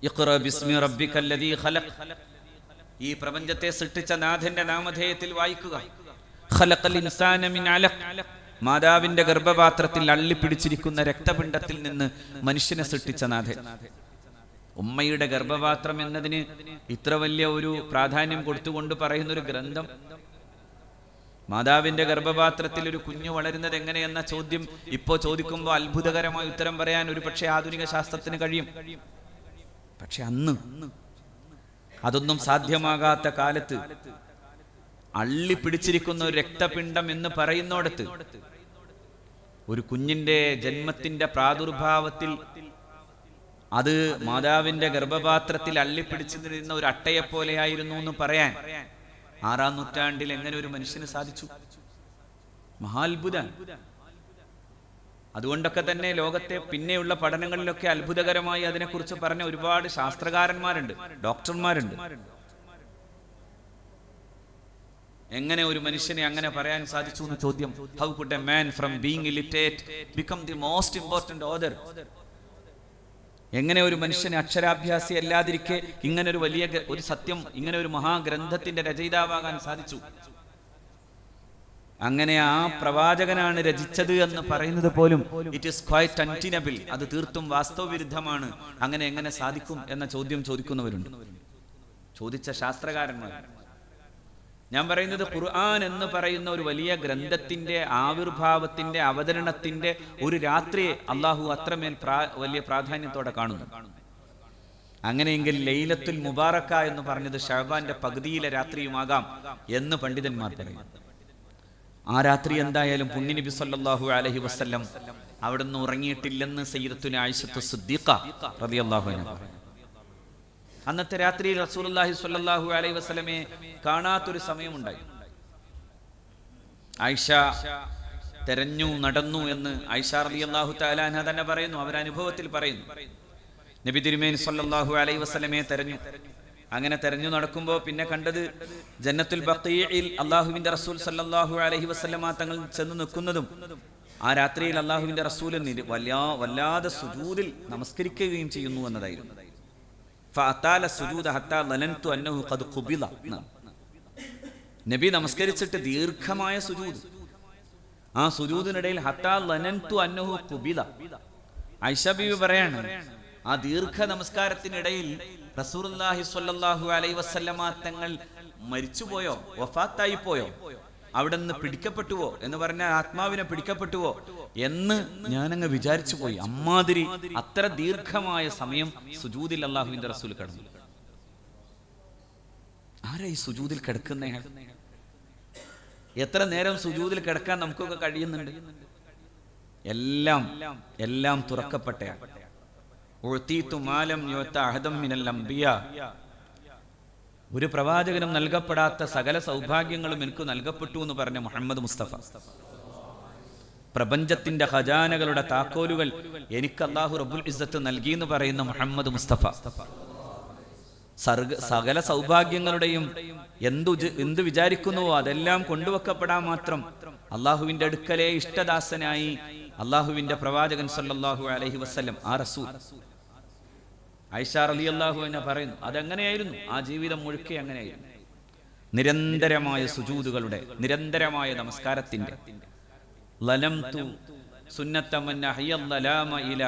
ഇഖ്റ ബിസ്മി റബ്ബിക്കല്ലദീ ഈ പ്രപഞ്ചത്തെ സൃഷ്ടിച്ച നാഥന്റെ നാമധേയത്തിൽ വായിക്കുക മാതാവിന്റെ ഗർഭപാത്രത്തിൽ അള്ളിപ്പിടിച്ചിരിക്കുന്ന രക്തപിണ്ഡത്തിൽ നിന്ന് മനുഷ്യനെ സൃഷ്ടിച്ച നാഥൻ ഉമ്മയുടെ ഗർഭപാത്രം എന്നതിന് ഇത്ര വലിയ ഒരു പ്രാധാന്യം കൊടുത്തുകൊണ്ട് പറയുന്ന ഒരു ഗ്രന്ഥം മാതാവിന്റെ ഗർഭപാത്രത്തിൽ ഒരു കുഞ്ഞ് വളരുന്നത് എങ്ങനെയെന്ന ചോദ്യം ഇപ്പോ ചോദിക്കുമ്പോൾ അത്ഭുതകരമായി ഉത്തരം പറയാൻ ഒരു പക്ഷേ ആധുനിക ശാസ്ത്രത്തിന് കഴിയും പക്ഷെ അന്ന് അതൊന്നും സാധ്യമാകാത്ത കാലത്ത് അള്ളി പിടിച്ചിരിക്കുന്ന ഒരു രക്തപിണ്ഡം എന്ന് പറയുന്നോടത്ത് ഒരു കുഞ്ഞിന്റെ ജന്മത്തിന്റെ പ്രാദുർഭാവത്തിൽ അത് മാതാവിന്റെ ഗർഭപാത്രത്തിൽ അള്ളി നിന്ന ഒരു അട്ടയെ പോലെയായിരുന്നു എന്ന് പറയാൻ ആറാം നൂറ്റാണ്ടിൽ എങ്ങനെ ഒരു മനുഷ്യന് സാധിച്ചു മഹാത്ഭുതം അതുകൊണ്ടൊക്കെ തന്നെ ലോകത്തെ പിന്നെയുള്ള പഠനങ്ങളിലൊക്കെ അത്ഭുതകരമായി അതിനെക്കുറിച്ച് പറഞ്ഞ ഒരുപാട് ശാസ്ത്രകാരന്മാരുണ്ട് ഡോക്ടർമാരുണ്ട് എങ്ങനെ ഒരു മനുഷ്യനെ അങ്ങനെ പറയാൻ സാധിച്ചു എന്ന ചോദ്യം how could a man from being illiterate become the most important author എങ്ങനെ ഒരു മനുഷ്യനെ അക്ഷരാഭ്യാസി അല്ലാതിരിക്കെ ഇങ്ങനെ ഒരു വലിയ ഒരു സത്യം ഇങ്ങനെ ഒരു മഹാഗ്രന്ഥത്തിന്റെ രചയിതാവാകാൻ സാധിച്ചു അങ്ങനെ ആ പ്രവാചകനാണ് രചിച്ചത് എന്ന് പറയുന്നത് പോലും ഇറ്റ് ഈസ് ക്വൈറ്റ് അൻറ്റിനബിൾ അത് തീർത്തും വാസ്തവവിരുദ്ധമാണ് അങ്ങനെ എങ്ങനെ സാധിക്കും എന്ന ചോദ്യം ചോദിക്കുന്നവരുണ്ട് ചോദിച്ച ശാസ്ത്രകാരന്മാർ ഞാൻ പറയുന്നത് ഖുർആൻ എന്ന് പറയുന്ന ഒരു വലിയ ഗ്രന്ഥത്തിന്റെ ആവിർഭാവത്തിന്റെ അവതരണത്തിന്റെ ഒരു രാത്രിയെ അള്ളാഹു അത്രമേൽ വലിയ പ്രാധാന്യത്തോടെ കാണുന്നു അങ്ങനെയെങ്കിൽ ലൈലത്തുൽ മുബാറക്ക എന്ന് പറഞ്ഞത് ഷഹബാന്റെ പകുതിയിലെ രാത്രിയുമാകാം എന്ന് പണ്ഡിതന്മാർ പറയുന്നു ആ രാത്രി എന്തായാലും പുണ്യ നബി സല്ലാഹു അലഹി വസ്ല്ലം അവിടുന്ന് ഉറങ്ങിയിട്ടില്ലെന്ന് സയ്യിദത്തുൽ അന്നത്തെ രാത്രിയിൽ റസൂലി സല്ലാഹു അലൈഹി വസ്ലമെ കാണാത്തൊരു സമയമുണ്ടായി ആയിഷ തെരഞ്ഞു നടന്നു എന്ന് ആയിഷ റബി അള്ളാഹു താലാന തന്നെ പറയുന്നു അവരനുഭവത്തിൽ പറയുന്നു നബി തിരുമേനി സല്ലാഹു അലൈഹി വസ്ലമെ തെരഞ്ഞു അങ്ങനെ തെരഞ്ഞു നടക്കുമ്പോൾ പിന്നെ കണ്ടത് ജന്നത്തുൽ ബക്കീയിൽ അള്ളാഹുവിന്റെ റസൂൽ സല്ലാഹു അലഹി വസ്ലമ തങ്ങൾ ചെന്ന് നിൽക്കുന്നതും ആ രാത്രിയിൽ അള്ളാഹുവിന്റെ റസൂൽ വല്ലാ വല്ലാതെ സുജൂദിൽ നമസ്കരിക്കുകയും ചെയ്യുന്നു എന്നതായിരുന്നു നബി നമസ്കരിച്ചിട്ട് ദീർഘമായ സുജൂദ് ആ സുജൂദിനിടയിൽ ഹത്താ ലനന്തു അന്നഹു പറയാണ് ആ ദീർഘ നമസ്കാരത്തിനിടയിൽ തങ്ങൾ മരിച്ചുപോയോ വഫാത്തായി പോയോ അവിടെ നിന്ന് പിടിക്കപ്പെട്ടുവോ എന്ന് പറഞ്ഞാൽ ആത്മാവിനെ പിടിക്കപ്പെട്ടുവോ എന്ന് ഞാനങ്ങ് വിചാരിച്ചു പോയി അമ്മാതിരി അത്ര ദീർഘമായ സമയം സുജൂദിൽ അള്ളാഹുവിന്റെ റസൂൽ കിടന്നു ആരാ ഈ സുജൂതിൽ കിടക്കുന്നയാൾ എത്ര നേരം സുജൂതിൽ കിടക്കാൻ നമുക്കൊക്കെ കഴിയുന്നുണ്ട് എല്ലാം എല്ലാം തുറക്കപ്പെട്ടയാൾ മാലം ഒരു പ്രവാചകനും നൽകപ്പെടാത്ത സകല സൗഭാഗ്യങ്ങളും എനിക്ക് നൽകപ്പെട്ടു എന്ന് പറഞ്ഞ മുഹമ്മദ് മുസ്തഫ പ്രപഞ്ചത്തിന്റെ ഖജാനകളുടെ താക്കോലുകൾ എനിക്ക് അള്ളാഹു റബുൽ ഇസ്സത്ത് നൽകി എന്ന് പറയുന്ന മുഹമ്മദ് മുസ്തഫ സർഗ സകല സൗഭാഗ്യങ്ങളുടെയും എന്തു എന്ത് വിചാരിക്കുന്നുവോ അതെല്ലാം കൊണ്ടുവെക്കപ്പെടാൻ മാത്രം അള്ളാഹുവിന്റെ അടുക്കലെ ഇഷ്ടദാസനായി അള്ളാഹുവിന്റെ പ്രവാചകൻ സല്ലാഹു അലഹി വസ്ലം ആ റസൂൽ ഐഷാർ അലി അള്ളാഹു എന്നെ പറയുന്നു അതെങ്ങനെയായിരുന്നു ആ ജീവിതം മുഴുക്കെ അങ്ങനെയായിരുന്നു നിരന്തരമായ സുജൂതുകളുടെ നിരന്തരമായ നമസ്കാരത്തിന്റെ ലലംതു സുന്നത്തമന്ന ഹയ്യല്ലലാമ ഇല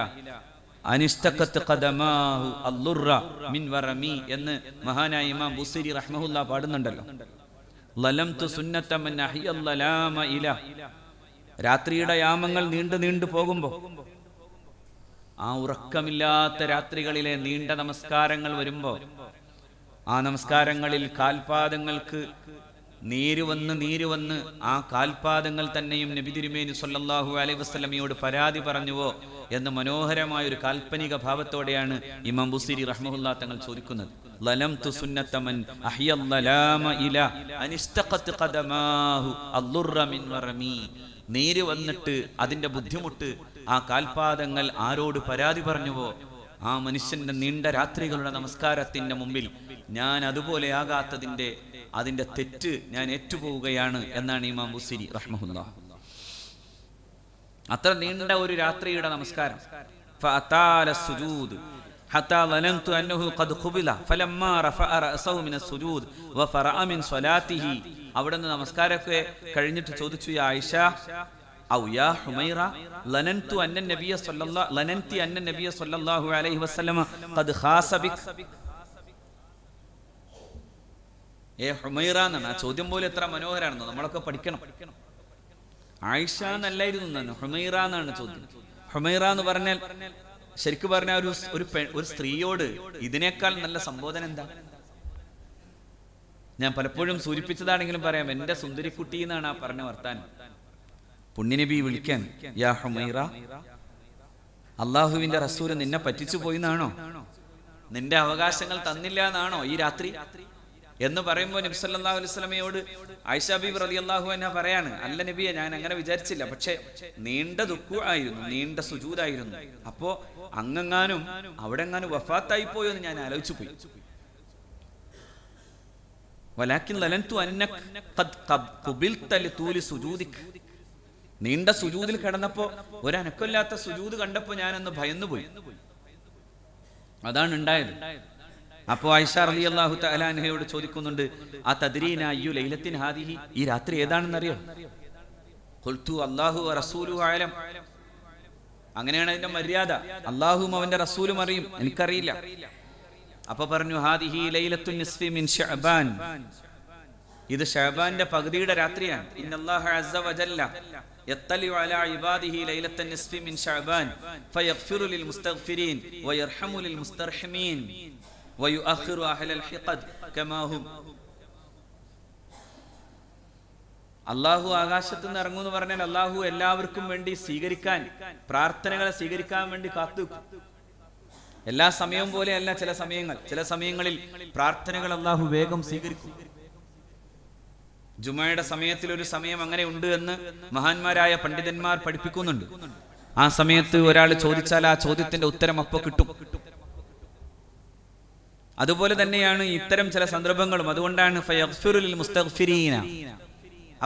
അനിഷ്ടക്കത്ത് കദമാഹു അല്ലുറ മിൻ വറമി എന്ന് മഹാനായ ഇമാം ബുസിരി റഹ്മഹുല്ല പാടുന്നുണ്ടല്ലോ ലലംതു സുന്നത്തമന്ന ഹയ്യല്ലലാമ ഇല രാത്രിയുടെ യാമങ്ങൾ നീണ്ടു നീണ്ടു പോകുമ്പോൾ ആ ഉറക്കമില്ലാത്ത രാത്രികളിലെ നീണ്ട നമസ്കാരങ്ങൾ വരുമ്പോൾ ആ നമസ്കാരങ്ങളിൽ കാൽപാദങ്ങൾക്ക് നീര് വന്ന് നീര് വന്ന് ആ കാൽപാദങ്ങൾ തന്നെയും നബി തിരുമേനി സൊല്ലാഹു അലൈ വസ്ലമിയോട് പരാതി പറഞ്ഞുവോ എന്ന് മനോഹരമായ ഒരു കാൽപ്പനിക ഭാവത്തോടെയാണ് ഇമാം ബുസിരി റഹ്മുല്ല തങ്ങൾ ചോദിക്കുന്നത് നീര് വന്നിട്ട് അതിന്റെ ബുദ്ധിമുട്ട് ആ കാൽപാദങ്ങൾ ആരോട് പരാതി പറഞ്ഞുവോ ആ മനുഷ്യന്റെ നീണ്ട രാത്രികളുടെ നമസ്കാരത്തിന്റെ മുമ്പിൽ ഞാൻ അതുപോലെ ആകാത്തതിന്റെ അതിന്റെ തെറ്റ് ഞാൻ ഏറ്റുപോവുകയാണ് എന്നാണ് ഇമാം ബുസിരി റഹ്മുല്ല അത്ര നീണ്ട ഒരു രാത്രിയുടെ നമസ്കാരം അവിടെ നിന്ന് നമസ്കാരമൊക്കെ കഴിഞ്ഞിട്ട് ചോദിച്ചു ആയിഷ എന്നാണ് ആ ചോദ്യം പോലെ എത്ര മനോഹരമാണെന്നോ നമ്മളൊക്കെ പഠിക്കണം ആയിഷ എന്നല്ലായിരുന്നു ഹുമൈറ എന്നാണ് ചോദ്യം ഹുമൈറ എന്ന് പറഞ്ഞാൽ ശരിക്കും പറഞ്ഞ ഒരു ഒരു ഒരു സ്ത്രീയോട് ഇതിനേക്കാൾ നല്ല സംബോധന എന്താ ഞാൻ പലപ്പോഴും സൂചിപ്പിച്ചതാണെങ്കിലും പറയാം എന്റെ സുന്ദരിക്കുട്ടി എന്നാണ് ആ പറഞ്ഞ വർത്താനം പുണ്യനബി വിളിക്കാൻ യാ ഹുമൈറ അള്ളാഹുവിന്റെ റസൂര് നിന്നെ പറ്റിച്ചു എന്നാണോ നിന്റെ അവകാശങ്ങൾ തന്നില്ല എന്നാണോ ഈ രാത്രി എന്ന് പറയുമ്പോൾ നബി സല്ലല്ലാഹു അലൈഹി വസല്ലമയോട് ആയിഷ ബീബി റളിയല്ലാഹു പറയാണ് അല്ല നബിയെ ഞാൻ അങ്ങനെ വിചാരിച്ചില്ല പക്ഷേ നീണ്ട ദുഃഖു ആയിരുന്നു നീണ്ട സുജൂദായിരുന്നു അപ്പോ അങ്ങെങ്ങാനും അവിടെ എങ്ങാനും വഫാത്തായി പോയോ എന്ന് ഞാൻ ആലോചിച്ചു പോയി വലാക്കിൻ ലലൻതു അന്നക് ഖദ് ഖബിൽത തൂലി സുജൂദിക് നീണ്ട സുജൂതിൽ കിടന്നപ്പോ ഒരനക്കമില്ലാത്ത സുജൂത് കണ്ടപ്പോ ഞാനൊന്ന് ഭയന്നു പോയി അതാണ് ഉണ്ടായത് അപ്പോ ഐഷ അലി അള്ളാഹു തലാൻഹയോട് ചോദിക്കുന്നുണ്ട് ആ തദ്രീന അയ്യു ലൈലത്തിൻ ഹാദിഹി ഈ രാത്രി ഏതാണെന്നറിയോ കൊൽത്തു ആലം അങ്ങനെയാണ് അതിന്റെ മര്യാദ അള്ളാഹുവും അവന്റെ റസൂലും അറിയും എനിക്കറിയില്ല അപ്പൊ പറഞ്ഞു ഹാദിഹി ലൈലത്തുൻ നിസ്ഫി മിൻ ഇത് ഷഹബാന്റെ പകുതിയുടെ രാത്രിയാണ് അസ്സ يطلع على عباده ليلة النصف من شعبان فيغفر للمستغفرين ويرحم للمسترحمين ويؤخر أهل الحقد كما هم അള്ളാഹു ആകാശത്തു നിന്ന് ഇറങ്ങുമെന്ന് പറഞ്ഞാൽ അള്ളാഹു എല്ലാവർക്കും വേണ്ടി സ്വീകരിക്കാൻ പ്രാർത്ഥനകളെ സ്വീകരിക്കാൻ വേണ്ടി കാത്തു എല്ലാ സമയവും പോലെയല്ല ചില സമയങ്ങൾ ചില സമയങ്ങളിൽ പ്രാർത്ഥനകൾ അള്ളാഹു വേഗം സ്വീകരിക്കും ജുമയുടെ സമയത്തിൽ ഒരു സമയം അങ്ങനെ ഉണ്ട് എന്ന് മഹാന്മാരായ പണ്ഡിതന്മാർ പഠിപ്പിക്കുന്നുണ്ട് ആ സമയത്ത് ഒരാൾ ചോദിച്ചാൽ ആ ചോദ്യത്തിന്റെ ഉത്തരം അപ്പോൾ കിട്ടും അതുപോലെ തന്നെയാണ് ഇത്തരം ചില സന്ദർഭങ്ങളും അതുകൊണ്ടാണ്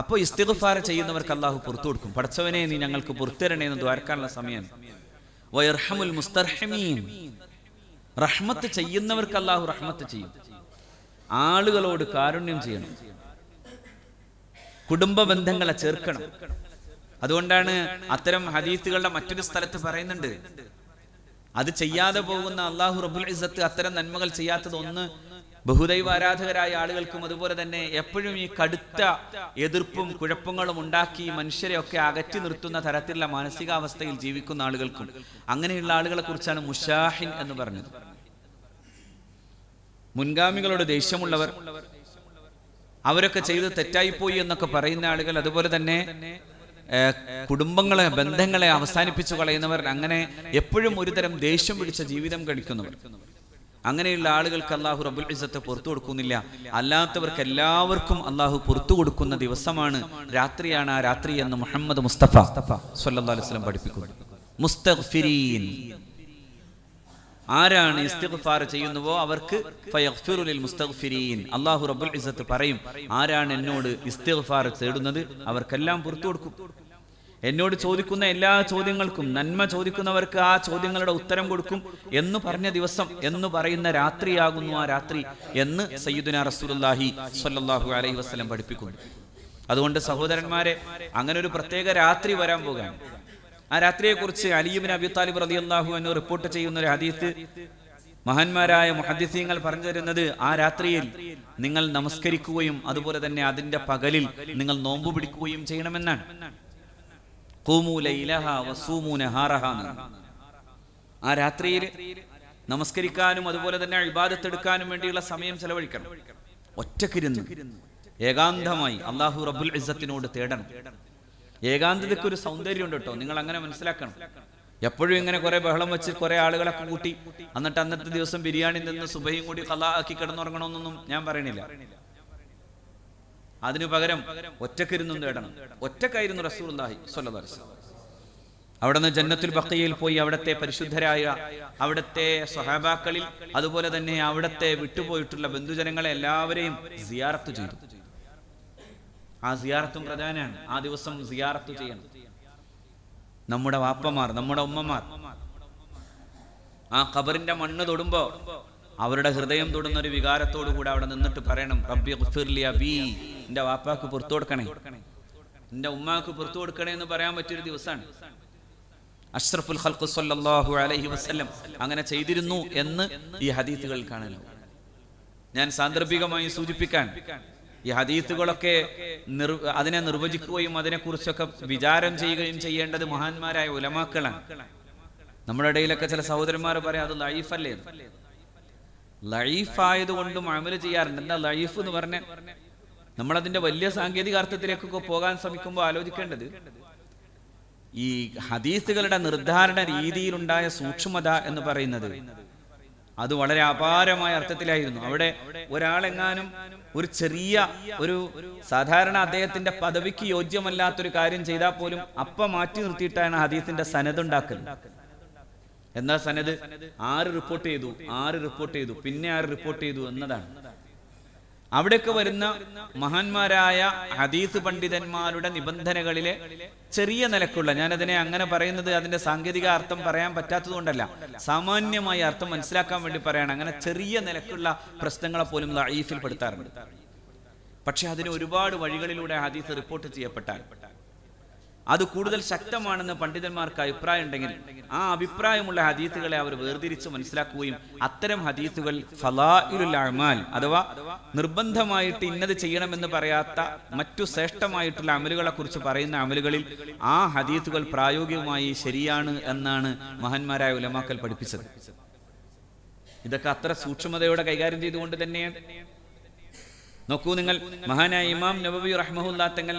അപ്പോൾ ഇസ്തിഗ്ഫാർ ചെയ്യുന്നവർക്ക് അള്ളാഹു പുറത്തു കൊടുക്കും പഠിച്ചവനെ നീ ഞങ്ങൾക്ക് പുറത്തിരണേ എന്ന് ദ്വാരക്കാനുള്ള സമയം വയർഹമുൽ റഹ്മത്ത് ചെയ്യുന്നവർക്ക് അള്ളാഹു റഹ്മത്ത് ചെയ്യും ആളുകളോട് കാരുണ്യം ചെയ്യണം കുടുംബ ബന്ധങ്ങളെ ചേർക്കണം അതുകൊണ്ടാണ് അത്തരം ഹദീത്തുകളുടെ മറ്റൊരു സ്ഥലത്ത് പറയുന്നുണ്ട് അത് ചെയ്യാതെ പോകുന്ന അള്ളാഹു റബുൽ ഇസത്ത് അത്തരം നന്മകൾ ചെയ്യാത്തത് ഒന്ന് ബഹുദൈവ ആരാധകരായ ആളുകൾക്കും അതുപോലെ തന്നെ എപ്പോഴും ഈ കടുത്ത എതിർപ്പും കുഴപ്പങ്ങളും ഉണ്ടാക്കി ഒക്കെ അകറ്റി നിർത്തുന്ന തരത്തിലുള്ള മാനസികാവസ്ഥയിൽ ജീവിക്കുന്ന ആളുകൾക്കും അങ്ങനെയുള്ള ആളുകളെ കുറിച്ചാണ് മുഷാഹിൻ എന്ന് പറഞ്ഞത് മുൻഗാമികളോട് ദേഷ്യമുള്ളവർ അവരൊക്കെ ചെയ്ത് തെറ്റായിപ്പോയി എന്നൊക്കെ പറയുന്ന ആളുകൾ അതുപോലെ തന്നെ കുടുംബങ്ങളെ ബന്ധങ്ങളെ അവസാനിപ്പിച്ചു കളയുന്നവർ അങ്ങനെ എപ്പോഴും ഒരുതരം ദേഷ്യം പിടിച്ച ജീവിതം കഴിക്കുന്നവർ അങ്ങനെയുള്ള ആളുകൾക്ക് അള്ളാഹു റബുൽ ഇസത്തെ പുറത്തു കൊടുക്കുന്നില്ല അല്ലാത്തവർക്ക് എല്ലാവർക്കും അള്ളാഹു പുറത്തു കൊടുക്കുന്ന ദിവസമാണ് രാത്രിയാണ് ആ രാത്രി എന്ന് മുഹമ്മദ് മുസ്തഫ സല്ലാ അലൈഹി സ്വലം പഠിപ്പിക്കുന്നു മുസ്തഫിരീൻ ആരാണ് ഇസ്തിഗ്ഫാർ ചെയ്യുന്നുവോ അവർക്ക് അള്ളാഹു മുസ്തഗ്ഫിരീൻ അല്ലാഹു റബ്ബുൽ പറയും ആരാണ് എന്നോട് ഇസ്തിഗ്ഫാർ തേടുന്നത് അവർക്കെല്ലാം പുറത്തു കൊടുക്കും എന്നോട് ചോദിക്കുന്ന എല്ലാ ചോദ്യങ്ങൾക്കും നന്മ ചോദിക്കുന്നവർക്ക് ആ ചോദ്യങ്ങളുടെ ഉത്തരം കൊടുക്കും എന്ന് പറഞ്ഞ ദിവസം എന്ന് പറയുന്ന രാത്രിയാകുന്നു ആ രാത്രി എന്ന് സയ്യിദുന റസൂലുല്ലാഹി സല്ലല്ലാഹു അലൈഹി വസല്ലം പഠിപ്പിക്കുന്നു അതുകൊണ്ട് സഹോദരന്മാരെ അങ്ങനെ ഒരു പ്രത്യേക രാത്രി വരാൻ പോകുകയാണ് ആ കുറിച്ച് അലിയുബിൻ അബി താലിബ് റതി അള്ളാഹു എന്ന് റിപ്പോർട്ട് ചെയ്യുന്ന ഒരു ഹദീസ് മഹാന്മാരായ മുഹദ്ദിസീങ്ങൾ പറഞ്ഞു തരുന്നത് ആ രാത്രിയിൽ നിങ്ങൾ നമസ്കരിക്കുകയും അതുപോലെ തന്നെ അതിന്റെ പകലിൽ നിങ്ങൾ നോമ്പ് പിടിക്കുകയും ചെയ്യണമെന്നാണ് ആ രാത്രിയിൽ നമസ്കരിക്കാനും അതുപോലെ തന്നെ എടുക്കാനും വേണ്ടിയുള്ള സമയം ചെലവഴിക്കണം ഒറ്റക്കിരുന്ന് ഏകാന്തമായി അള്ളാഹു റബുൽ ഇസത്തിനോട് തേടണം ഏകാന്തതയ്ക്ക് സൗന്ദര്യം ഉണ്ട് കേട്ടോ നിങ്ങൾ അങ്ങനെ മനസ്സിലാക്കണം എപ്പോഴും ഇങ്ങനെ കുറെ ബഹളം വെച്ച് കുറെ ആളുകളൊക്കെ കൂട്ടി എന്നിട്ട് അന്നത്തെ ദിവസം ബിരിയാണി നിന്ന് സുബയും കൂടി കല ആക്കി കിടന്നുറങ്ങണമെന്നൊന്നും ഞാൻ പറയണില്ല അതിനു പകരം ഒറ്റക്കിരുന്നും തേടണം ഒറ്റക്കായിരുന്നു റസൂർ സ്വല്ലദർസ് അവിടെ നിന്ന് ജന്നത്തുൽ ബക്കയിൽ പോയി അവിടത്തെ പരിശുദ്ധരായ അവിടത്തെ സ്വഹാബാക്കളിൽ അതുപോലെ തന്നെ അവിടത്തെ വിട്ടുപോയിട്ടുള്ള ബന്ധുജനങ്ങളെ എല്ലാവരെയും സിയാറത്ത് ചെയ്തു ആ സിയാറത്തും പ്രധാനമാണ് ആ ദിവസം സിയാറത്ത് ചെയ്യണം നമ്മുടെ വാപ്പമാർ നമ്മുടെ ഉമ്മമാർ ആ ഖബറിന്റെ മണ്ണ് തൊടുമ്പോ അവരുടെ ഹൃദയം തൊടുന്ന ഒരു വികാരത്തോടു കൂടെ അവിടെ നിന്നിട്ട് പറയണം റബ്ബി ബി എന്റെ വാപ്പാക്ക് പുറത്തു കൊടുക്കണേ എന്റെ ഉമ്മാക്ക് പുറത്തു കൊടുക്കണേ എന്ന് പറയാൻ പറ്റിയൊരു ദിവസമാണ് അഷ്റഫുൽ ഖൽഖു സല്ലല്ലാഹു അലൈഹി വസല്ലം അങ്ങനെ ചെയ്തിരുന്നു എന്ന് ഈ ഹദീസുകളിൽ കാണുന്നു ഞാൻ സാന്ദർഭികമായി സൂചിപ്പിക്കാൻ ഈ ഹദീസുകളൊക്കെ നിർ അതിനെ നിർവചിക്കുകയും അതിനെക്കുറിച്ചൊക്കെ വിചാരം ചെയ്യുകയും ചെയ്യേണ്ടത് മഹാന്മാരായ ഉലമാക്കളാണ് നമ്മുടെ ഇടയിലൊക്കെ ചില സഹോദരന്മാർ പറയാം അത് ലൈഫല്ലേ ലൈഫായതുകൊണ്ടും അമല് ചെയ്യാറുണ്ട് എന്താ ലൈഫ് എന്ന് പറഞ്ഞ നമ്മളതിന്റെ വലിയ സാങ്കേതിക അർത്ഥത്തിലേക്കൊക്കെ പോകാൻ ശ്രമിക്കുമ്പോൾ ആലോചിക്കേണ്ടത് ഈ ഹദീസുകളുടെ നിർദ്ധാരണ രീതിയിലുണ്ടായ സൂക്ഷ്മത എന്ന് പറയുന്നത് അത് വളരെ അപാരമായ അർത്ഥത്തിലായിരുന്നു അവിടെ ഒരാളെങ്ങാനും ഒരു ചെറിയ ഒരു സാധാരണ അദ്ദേഹത്തിന്റെ പദവിക്ക് യോജ്യമല്ലാത്തൊരു കാര്യം ചെയ്താൽ പോലും അപ്പ മാറ്റി നിർത്തിയിട്ടാണ് ഹദീസിന്റെ സനത് ഉണ്ടാക്കുന്നത് എന്നാ സനത് ആര് റിപ്പോർട്ട് ചെയ്തു ആര് റിപ്പോർട്ട് ചെയ്തു പിന്നെ ആര് റിപ്പോർട്ട് ചെയ്തു എന്നതാണ് അവിടെയൊക്കെ വരുന്ന മഹാന്മാരായ ഹദീസ് പണ്ഡിതന്മാരുടെ നിബന്ധനകളിലെ ചെറിയ നിലക്കുള്ള ഞാനതിനെ അങ്ങനെ പറയുന്നത് അതിന്റെ സാങ്കേതിക അർത്ഥം പറയാൻ പറ്റാത്തതുകൊണ്ടല്ല സാമാന്യമായ അർത്ഥം മനസ്സിലാക്കാൻ വേണ്ടി പറയാണ് അങ്ങനെ ചെറിയ നിലക്കുള്ള പ്രശ്നങ്ങളെ പോലും ലൈഫിൽ പെടുത്താറുണ്ട് പക്ഷെ അതിന് ഒരുപാട് വഴികളിലൂടെ ഹദീസ് റിപ്പോർട്ട് ചെയ്യപ്പെട്ടാൽ അത് കൂടുതൽ ശക്തമാണെന്ന് പണ്ഡിതന്മാർക്ക് അഭിപ്രായം ഉണ്ടെങ്കിൽ ആ അഭിപ്രായമുള്ള ഹദീസുകളെ അവർ വേർതിരിച്ച് മനസ്സിലാക്കുകയും അത്തരം ഹദീസുകൾ ഫലാഇലുലാമാൽ അഥവാ നിർബന്ധമായിട്ട് ഇന്നത് ചെയ്യണമെന്ന് പറയാത്ത മറ്റു ശ്രേഷ്ഠമായിട്ടുള്ള അമലുകളെ കുറിച്ച് പറയുന്ന അമലുകളിൽ ആ ഹദീസുകൾ പ്രായോഗികമായി ശരിയാണ് എന്നാണ് മഹന്മാരായ ഉലമാക്കൽ പഠിപ്പിച്ചത് ഇതൊക്കെ അത്ര സൂക്ഷ്മതയോടെ കൈകാര്യം ചെയ്തുകൊണ്ട് തന്നെയാണ് നോക്കൂ നിങ്ങൾ മഹാനായ ഇമാം നബബി റഹ്മഹുല്ലാ തങ്ങൾ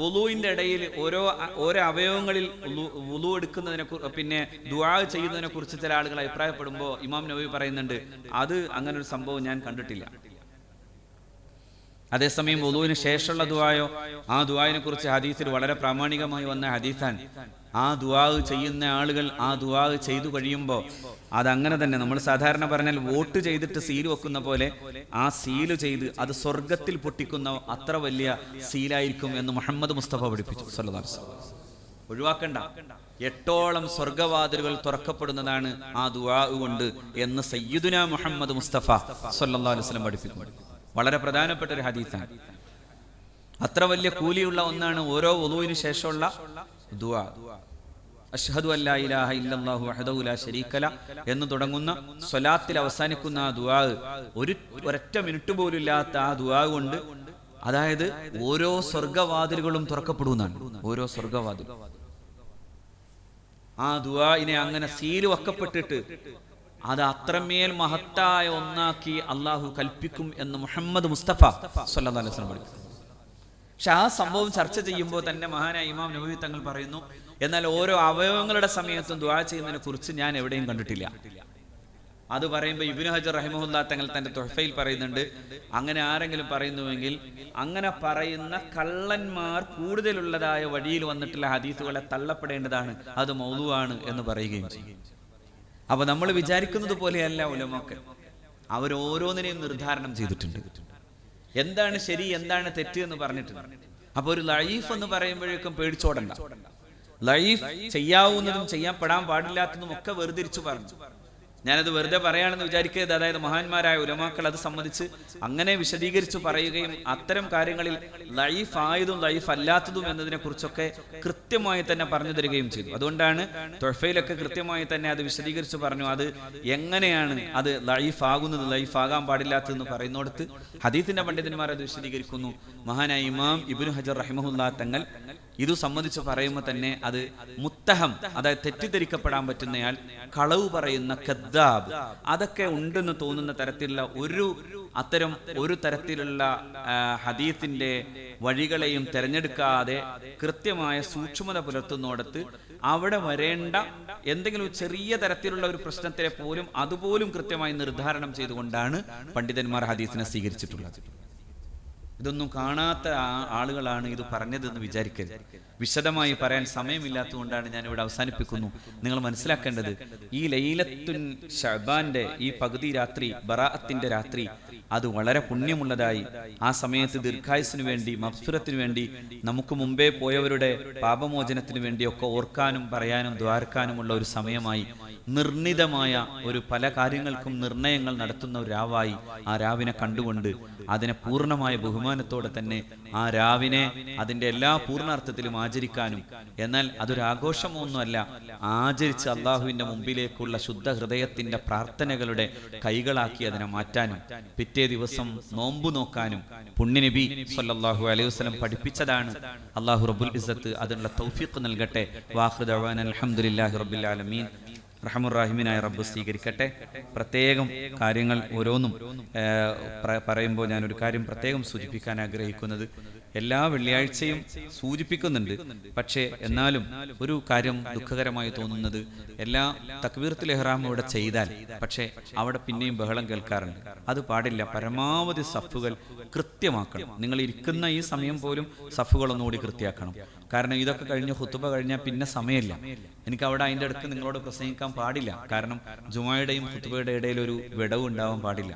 വുളുവിൻ്റെ ഇടയിൽ ഓരോ ഓരോ അവയവങ്ങളിൽ വുളു എടുക്കുന്നതിനെ പിന്നെ ദുആ ചെയ്യുന്നതിനെ കുറിച്ച് ചില ആളുകൾ അഭിപ്രായപ്പെടുമ്പോൾ ഇമാം നബി പറയുന്നുണ്ട് അത് അങ്ങനെ ഒരു സംഭവം ഞാൻ കണ്ടിട്ടില്ല അതേസമയം വുളുവിന് ശേഷമുള്ള ദുആയോ ആ ദുആയിനെ കുറിച്ച് ഹദീസിൽ വളരെ പ്രാമാണികമായി വന്ന ഹദീസാൻ ആ ദുവാഹ് ചെയ്യുന്ന ആളുകൾ ആ ദുവാഹ് ചെയ്തു കഴിയുമ്പോൾ അതങ്ങനെ തന്നെ നമ്മൾ സാധാരണ പറഞ്ഞാൽ വോട്ട് ചെയ്തിട്ട് സീൽ വെക്കുന്ന പോലെ ആ സീല് ചെയ്ത് അത് സ്വർഗത്തിൽ പൊട്ടിക്കുന്ന അത്ര വലിയ സീലായിരിക്കും എന്ന് മുഹമ്മദ് മുസ്തഫ പഠിപ്പിച്ചു ഒഴിവാക്കണ്ട എട്ടോളം സ്വർഗവാതിലുകൾ തുറക്കപ്പെടുന്നതാണ് ആ ദുവാ കൊണ്ട് എന്ന് സയ്യിദുന മുഹമ്മദ് മുസ്തഫ സല്ലാസ്ലം പഠിപ്പിക്കും വളരെ പ്രധാനപ്പെട്ട ഒരു ഹദീസാണ് അത്ര വലിയ കൂലിയുള്ള ഒന്നാണ് ഓരോ ഒതുവിന് ശേഷമുള്ള ദുആ അഷ്ഹദു അല്ലാ ഇലാഹ ഇല്ലല്ലാഹു വഹദഹു ലാ എന്ന് തുടങ്ങുന്ന സ്വലാത്തിൽ അവസാനിക്കുന്ന ആ ദുആ ഒരു ഒരൊറ്റ മിനിറ്റ് പോലും ഇല്ലാത്ത ആ ദുആ കൊണ്ട് അതായത് ഓരോ സ്വർഗവാതിലുകളും തുറക്കപ്പെടുന്നതാണ് ഓരോ സ്വർഗവാതിൽ ആ ദുആഇനെ അങ്ങനെ സീല് വക്കപ്പെട്ടിട്ട് അത് അത്രമേൽ മഹത്തായ ഒന്നാക്കി അള്ളാഹു കൽപ്പിക്കും എന്ന് മുഹമ്മദ് മുസ്തഫ സ്വല്ലാസ്ലാം അലൈഹി വസല്ലം പഠിക്കും പക്ഷെ ആ സംഭവം ചർച്ച ചെയ്യുമ്പോൾ തന്നെ മഹാനായ ഇമാം നബി തങ്ങൾ പറയുന്നു എന്നാൽ ഓരോ അവയവങ്ങളുടെ സമയത്തും ദ്വാ ചെയ്യുന്നതിനെ കുറിച്ച് ഞാൻ എവിടെയും കണ്ടിട്ടില്ല അത് പറയുമ്പോൾ ഇബിൻ ഹജർ റഹിമുല്ല തങ്ങൾ തന്റെ തൊഹഫയിൽ പറയുന്നുണ്ട് അങ്ങനെ ആരെങ്കിലും പറയുന്നുവെങ്കിൽ അങ്ങനെ പറയുന്ന കള്ളന്മാർ കൂടുതലുള്ളതായ വഴിയിൽ വന്നിട്ടുള്ള ഹദീസുകളെ തള്ളപ്പെടേണ്ടതാണ് അത് മൗതുവാണ് എന്ന് പറയുകയും ചെയ്യും അപ്പൊ നമ്മൾ വിചാരിക്കുന്നത് പോലെയല്ല ഉലമൊക്കെ അവരോരോന്നിനെയും നിർദ്ധാരണം ചെയ്തിട്ടുണ്ട് എന്താണ് ശരി എന്താണ് തെറ്റ് എന്ന് പറഞ്ഞിട്ട് അപ്പോൾ ഒരു ലൈഫ് എന്ന് പറയുമ്പോഴേക്കും പേടിച്ചോടണ്ട ലൈഫ് ചെയ്യാവുന്നതും ചെയ്യാൻ പെടാൻ പാടില്ലാത്തതും ഒക്കെ വേർതിരിച്ചു പറഞ്ഞു ഞാനത് വെറുതെ പറയുകയാണെന്ന് വിചാരിക്കരുത് അതായത് മഹാന്മാരായ ഉലമാക്കൾ അത് സംബന്ധിച്ച് അങ്ങനെ വിശദീകരിച്ചു പറയുകയും അത്തരം കാര്യങ്ങളിൽ ലൈഫ് ആയതും ലൈഫ് അല്ലാത്തതും എന്നതിനെ കുറിച്ചൊക്കെ കൃത്യമായി തന്നെ പറഞ്ഞു തരികയും ചെയ്തു അതുകൊണ്ടാണ് തൊഴഫയിലൊക്കെ കൃത്യമായി തന്നെ അത് വിശദീകരിച്ചു പറഞ്ഞു അത് എങ്ങനെയാണ് അത് ലൈഫ് ആകുന്നത് ലൈഫ് ആകാൻ പാടില്ലാത്തതെന്ന് പറയുന്നോടത്ത് ഹദീത്തിന്റെ പണ്ഡിതന്മാർ അത് വിശദീകരിക്കുന്നു മഹാനായ ഇമാം ഇബിൻ ഹജർ റഹിമഹുല്ലാ തങ്ങൾ ഇത് സംബന്ധിച്ച് പറയുമ്പോൾ തന്നെ അത് മുത്തഹം അതായത് തെറ്റിദ്ധരിക്കപ്പെടാൻ പറ്റുന്നയാൾ കളവ് പറയുന്ന കദ്ദാബ് അതൊക്കെ ഉണ്ടെന്ന് തോന്നുന്ന തരത്തിലുള്ള ഒരു അത്തരം ഒരു തരത്തിലുള്ള ഹദീത്തിന്റെ വഴികളെയും തിരഞ്ഞെടുക്കാതെ കൃത്യമായ സൂക്ഷ്മത പുലർത്തുന്നോടത്ത് അവിടെ വരേണ്ട എന്തെങ്കിലും ചെറിയ തരത്തിലുള്ള ഒരു പ്രശ്നത്തെ പോലും അതുപോലും കൃത്യമായി നിർദ്ധാരണം ചെയ്തുകൊണ്ടാണ് പണ്ഡിതന്മാർ ഹദീസിനെ സ്വീകരിച്ചിട്ടുള്ളത് ഇതൊന്നും കാണാത്ത ആളുകളാണ് ഇത് പറഞ്ഞതെന്ന് വിചാരിക്കരുത് വിശദമായി പറയാൻ സമയമില്ലാത്തതുകൊണ്ടാണ് ഞാൻ ഇവിടെ അവസാനിപ്പിക്കുന്നു നിങ്ങൾ മനസ്സിലാക്കേണ്ടത് ഈ ലൈലത്തുൻ ഷബാന്റെ ഈ പകുതി രാത്രി ബറാഅത്തിന്റെ രാത്രി അത് വളരെ പുണ്യമുള്ളതായി ആ സമയത്ത് ദീർഘായുസിനു വേണ്ടി മത്സുരത്തിനു വേണ്ടി നമുക്ക് മുമ്പേ പോയവരുടെ പാപമോചനത്തിനു വേണ്ടിയൊക്കെ ഓർക്കാനും പറയാനും ദ്വാരക്കാനുമുള്ള ഒരു സമയമായി നിർണിതമായ ഒരു പല കാര്യങ്ങൾക്കും നിർണയങ്ങൾ നടത്തുന്ന ഒരു രാവായി ആ രാവിനെ കണ്ടുകൊണ്ട് അതിനെ പൂർണ്ണമായ ബഹുമാനത്തോടെ തന്നെ ആ രാവിനെ അതിന്റെ എല്ലാ പൂർണ്ണാർത്ഥത്തിലും ആചരിക്കാനും എന്നാൽ അതൊരു ആഘോഷമൊന്നുമല്ല ആചരിച്ച് അള്ളാഹുവിന്റെ മുമ്പിലേക്കുള്ള ശുദ്ധ ഹൃദയത്തിൻ്റെ പ്രാർത്ഥനകളുടെ കൈകളാക്കി അതിനെ മാറ്റാനും പിറ്റേ ദിവസം നോമ്പു നോക്കാനും പുണ്യനബി സല്ലാഹു അലൈഹി വസ്ലം പഠിപ്പിച്ചതാണ് അള്ളാഹു റബുൽ ഇസത്ത് അതിനുള്ള തൗഫീഖ് നൽകട്ടെ വാഹുദാൻ അലഹമുല്ലാഹി റബുലാലമീൻ റഹമുറാഹിമിനായ റബ്ബ് സ്വീകരിക്കട്ടെ പ്രത്യേകം കാര്യങ്ങൾ ഓരോന്നും പറയുമ്പോൾ ഞാനൊരു കാര്യം പ്രത്യേകം സൂചിപ്പിക്കാൻ ആഗ്രഹിക്കുന്നത് എല്ലാ വെള്ളിയാഴ്ചയും സൂചിപ്പിക്കുന്നുണ്ട് പക്ഷേ എന്നാലും ഒരു കാര്യം ദുഃഖകരമായി തോന്നുന്നത് എല്ലാ തക്ബീർത്തിൽ എഹ്റാം ഇവിടെ ചെയ്താൽ പക്ഷേ അവിടെ പിന്നെയും ബഹളം കേൾക്കാറുണ്ട് അത് പാടില്ല പരമാവധി സഫുകൾ കൃത്യമാക്കണം നിങ്ങൾ ഇരിക്കുന്ന ഈ സമയം പോലും സഫുകളൊന്നുകൂടി കൃത്യമാക്കണം കാരണം ഇതൊക്കെ കഴിഞ്ഞ് ഹുത്തുബ കഴിഞ്ഞാൽ പിന്നെ സമയമില്ല എനിക്ക് അവിടെ അതിൻ്റെ അടുത്ത് നിങ്ങളോട് പ്രസംഗിക്കാൻ പാടില്ല കാരണം ജുമായുടെയും ഹുത്തുബയുടെ ഇടയിൽ ഒരു വിടവ് ഉണ്ടാവാൻ പാടില്ല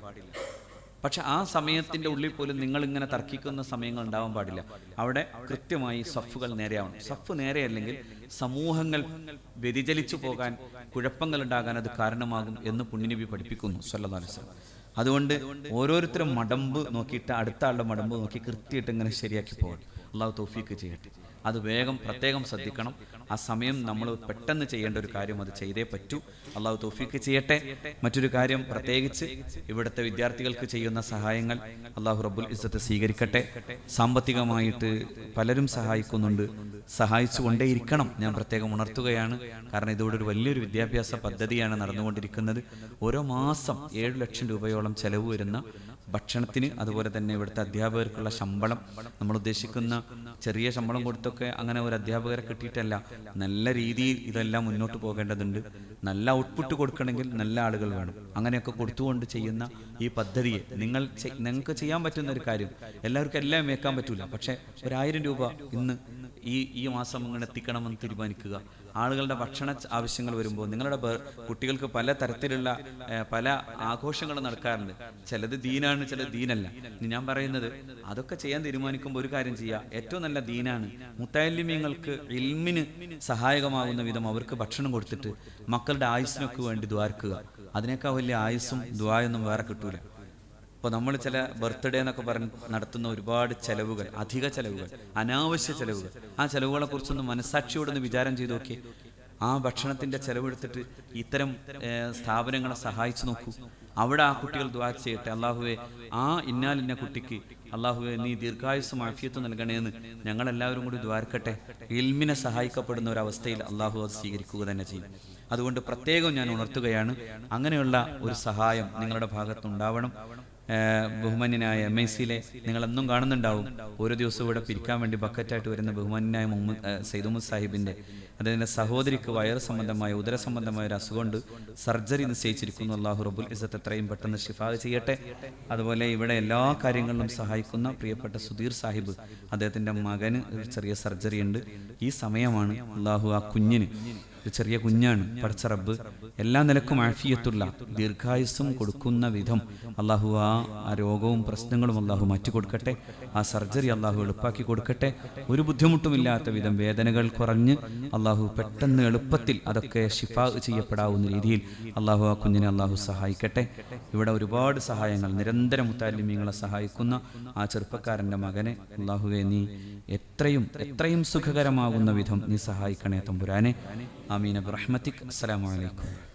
പക്ഷെ ആ സമയത്തിന്റെ ഉള്ളിൽ പോലും നിങ്ങൾ ഇങ്ങനെ തർക്കിക്കുന്ന സമയങ്ങൾ ഉണ്ടാവാൻ പാടില്ല അവിടെ കൃത്യമായി സഫുകൾ നേരെയാവണം സഫ് നേരെയല്ലെങ്കിൽ സമൂഹങ്ങൾ വ്യതിചലിച്ചു പോകാൻ കുഴപ്പങ്ങൾ ഉണ്ടാകാൻ അത് കാരണമാകും എന്ന് പുണ്യനബി പഠിപ്പിക്കുന്നു സ്വല്ലാസ് അതുകൊണ്ട് ഓരോരുത്തരും മടമ്പ് നോക്കിയിട്ട് അടുത്ത ആളുടെ മടമ്പ് നോക്കി കൃത്യമായിട്ട് ഇങ്ങനെ ശരിയാക്കി പോകണം അള്ളാഹു തോഫിക്ക് ചെയ്യട്ടെ അത് വേഗം പ്രത്യേകം ശ്രദ്ധിക്കണം ആ സമയം നമ്മൾ പെട്ടെന്ന് ചെയ്യേണ്ട ഒരു കാര്യം അത് ചെയ്തേ പറ്റൂ അള്ളാഹു തോഫിക്ക് ചെയ്യട്ടെ മറ്റൊരു കാര്യം പ്രത്യേകിച്ച് ഇവിടുത്തെ വിദ്യാർത്ഥികൾക്ക് ചെയ്യുന്ന സഹായങ്ങൾ അള്ളാഹു റബ്ബുൽ ഇസ്സത്ത് സ്വീകരിക്കട്ടെ സാമ്പത്തികമായിട്ട് പലരും സഹായിക്കുന്നുണ്ട് സഹായിച്ചു കൊണ്ടേയിരിക്കണം ഞാൻ പ്രത്യേകം ഉണർത്തുകയാണ് കാരണം ഇതോടെ ഒരു വലിയൊരു വിദ്യാഭ്യാസ പദ്ധതിയാണ് നടന്നുകൊണ്ടിരിക്കുന്നത് ഓരോ മാസം ഏഴ് ലക്ഷം രൂപയോളം ചെലവ് വരുന്ന ഭക്ഷണത്തിന് അതുപോലെ തന്നെ ഇവിടുത്തെ അധ്യാപകർക്കുള്ള ശമ്പളം നമ്മൾ ഉദ്ദേശിക്കുന്ന ചെറിയ ശമ്പളം കൊടുത്തൊക്കെ അങ്ങനെ ഒരു അധ്യാപകരെ കിട്ടിയിട്ടല്ല നല്ല രീതിയിൽ ഇതെല്ലാം മുന്നോട്ട് പോകേണ്ടതുണ്ട് നല്ല ഔട്ട്പുട്ട് കൊടുക്കണമെങ്കിൽ നല്ല ആളുകൾ വേണം അങ്ങനെയൊക്കെ കൊടുത്തുകൊണ്ട് ചെയ്യുന്ന ഈ പദ്ധതിയെ നിങ്ങൾ നിങ്ങൾക്ക് ചെയ്യാൻ പറ്റുന്ന ഒരു കാര്യം എല്ലാവർക്കും എല്ലാം വെക്കാൻ പറ്റൂല പക്ഷേ ഒരായിരം രൂപ ഇന്ന് ഈ ഈ മാസം ഇങ്ങനെ എത്തിക്കണമെന്ന് തീരുമാനിക്കുക ആളുകളുടെ ഭക്ഷണ ആവശ്യങ്ങൾ വരുമ്പോൾ നിങ്ങളുടെ കുട്ടികൾക്ക് പല തരത്തിലുള്ള പല ആഘോഷങ്ങൾ നടക്കാറുണ്ട് ചിലത് ദീനാണ് ചിലത് ദീനല്ല ഞാൻ പറയുന്നത് അതൊക്കെ ചെയ്യാൻ തീരുമാനിക്കുമ്പോൾ ഒരു കാര്യം ചെയ്യുക ഏറ്റവും നല്ല ദീനാണ് മുത്താലിമ്യങ്ങൾക്ക് ഇൽമിന് സഹായകമാകുന്ന വിധം അവർക്ക് ഭക്ഷണം കൊടുത്തിട്ട് മക്കളുടെ ആയുസ്സിനൊക്കെ വേണ്ടി ദ്വാരക്കുക അതിനേക്കാൾ വലിയ ആയുസ്സും ദ്വായൊന്നും വേറെ കിട്ടൂല അപ്പോൾ നമ്മൾ ചില ബർത്ത്ഡേ എന്നൊക്കെ പറഞ്ഞ് നടത്തുന്ന ഒരുപാട് ചെലവുകൾ അധിക ചെലവുകൾ അനാവശ്യ ചെലവുകൾ ആ ചെലവുകളെ കുറിച്ചൊന്ന് ഒന്ന് വിചാരം ചെയ്ത് നോക്കി ആ ഭക്ഷണത്തിന്റെ ചെലവെടുത്തിട്ട് ഇത്തരം സ്ഥാപനങ്ങളെ സഹായിച്ചു നോക്കൂ അവിടെ ആ കുട്ടികൾ ദ്വാ ചെയ്യട്ടെ അള്ളാഹുവെ ആ ഇന്ന കുട്ടിക്ക് അള്ളാഹുവെ നീ ദീർഘായുസ് മാഫിയത്ത് നൽകണേന്ന് എല്ലാവരും കൂടി ദ്വാരക്കട്ടെ ഇൽമിനെ സഹായിക്കപ്പെടുന്ന ഒരു അവസ്ഥയിൽ അള്ളാഹു അത് സ്വീകരിക്കുക തന്നെ ചെയ്യും അതുകൊണ്ട് പ്രത്യേകം ഞാൻ ഉണർത്തുകയാണ് അങ്ങനെയുള്ള ഒരു സഹായം നിങ്ങളുടെ ഭാഗത്തുണ്ടാവണം ബഹുമാന്യനായ എം ഐ സിയിലെ നിങ്ങളെന്നും കാണുന്നുണ്ടാവും ഓരോ ദിവസവും ഇവിടെ പിരിക്കാൻ വേണ്ടി ബക്കറ്റായിട്ട് വരുന്ന ബഹുമാന്യനായ മുഹമ്മദ് സൈദുമുദ് സാഹിബിന്റെ അദ്ദേഹത്തിന്റെ സഹോദരിക്ക് വയറ് സംബന്ധമായ ഉദര സംബന്ധമായ ഒരു ഉണ്ട് സർജറി നിശ്ചയിച്ചിരിക്കുന്നു അള്ളാഹു റബുൽ ഇസത്ത് എത്രയും പെട്ടെന്ന് ഷിഫാ ചെയ്യട്ടെ അതുപോലെ ഇവിടെ എല്ലാ കാര്യങ്ങളിലും സഹായിക്കുന്ന പ്രിയപ്പെട്ട സുധീർ സാഹിബ് അദ്ദേഹത്തിന്റെ മകന് ചെറിയ സർജറി ഉണ്ട് ഈ സമയമാണ് അള്ളാഹു ആ കുഞ്ഞിന് ഒരു ചെറിയ കുഞ്ഞാണ് പഠിച്ച റബ്ബ് എല്ലാ നിലക്കും ആഫിയത്തുള്ള ദീർഘായുസ്സും കൊടുക്കുന്ന വിധം അള്ളാഹു ആ രോഗവും പ്രശ്നങ്ങളും അള്ളാഹു മാറ്റിക്കൊടുക്കട്ടെ ആ സർജറി അള്ളാഹു എളുപ്പാക്കി കൊടുക്കട്ടെ ഒരു ബുദ്ധിമുട്ടുമില്ലാത്ത വിധം വേദനകൾ കുറഞ്ഞ് അള്ളാഹു പെട്ടെന്ന് എളുപ്പത്തിൽ അതൊക്കെ ഷിഫാ ചെയ്യപ്പെടാവുന്ന രീതിയിൽ അള്ളാഹു ആ കുഞ്ഞിനെ അള്ളാഹു സഹായിക്കട്ടെ ഇവിടെ ഒരുപാട് സഹായങ്ങൾ നിരന്തരം മുത്താലിമ്യങ്ങളെ സഹായിക്കുന്ന ആ ചെറുപ്പക്കാരൻ്റെ മകനെ അള്ളാഹുവെ നീ എത്രയും എത്രയും സുഖകരമാകുന്ന വിധം നീ സഹായിക്കണേ തമ്പുരാനെ ആമീന റഹ്മത്തിക് അസ്സലാമലൈക്കും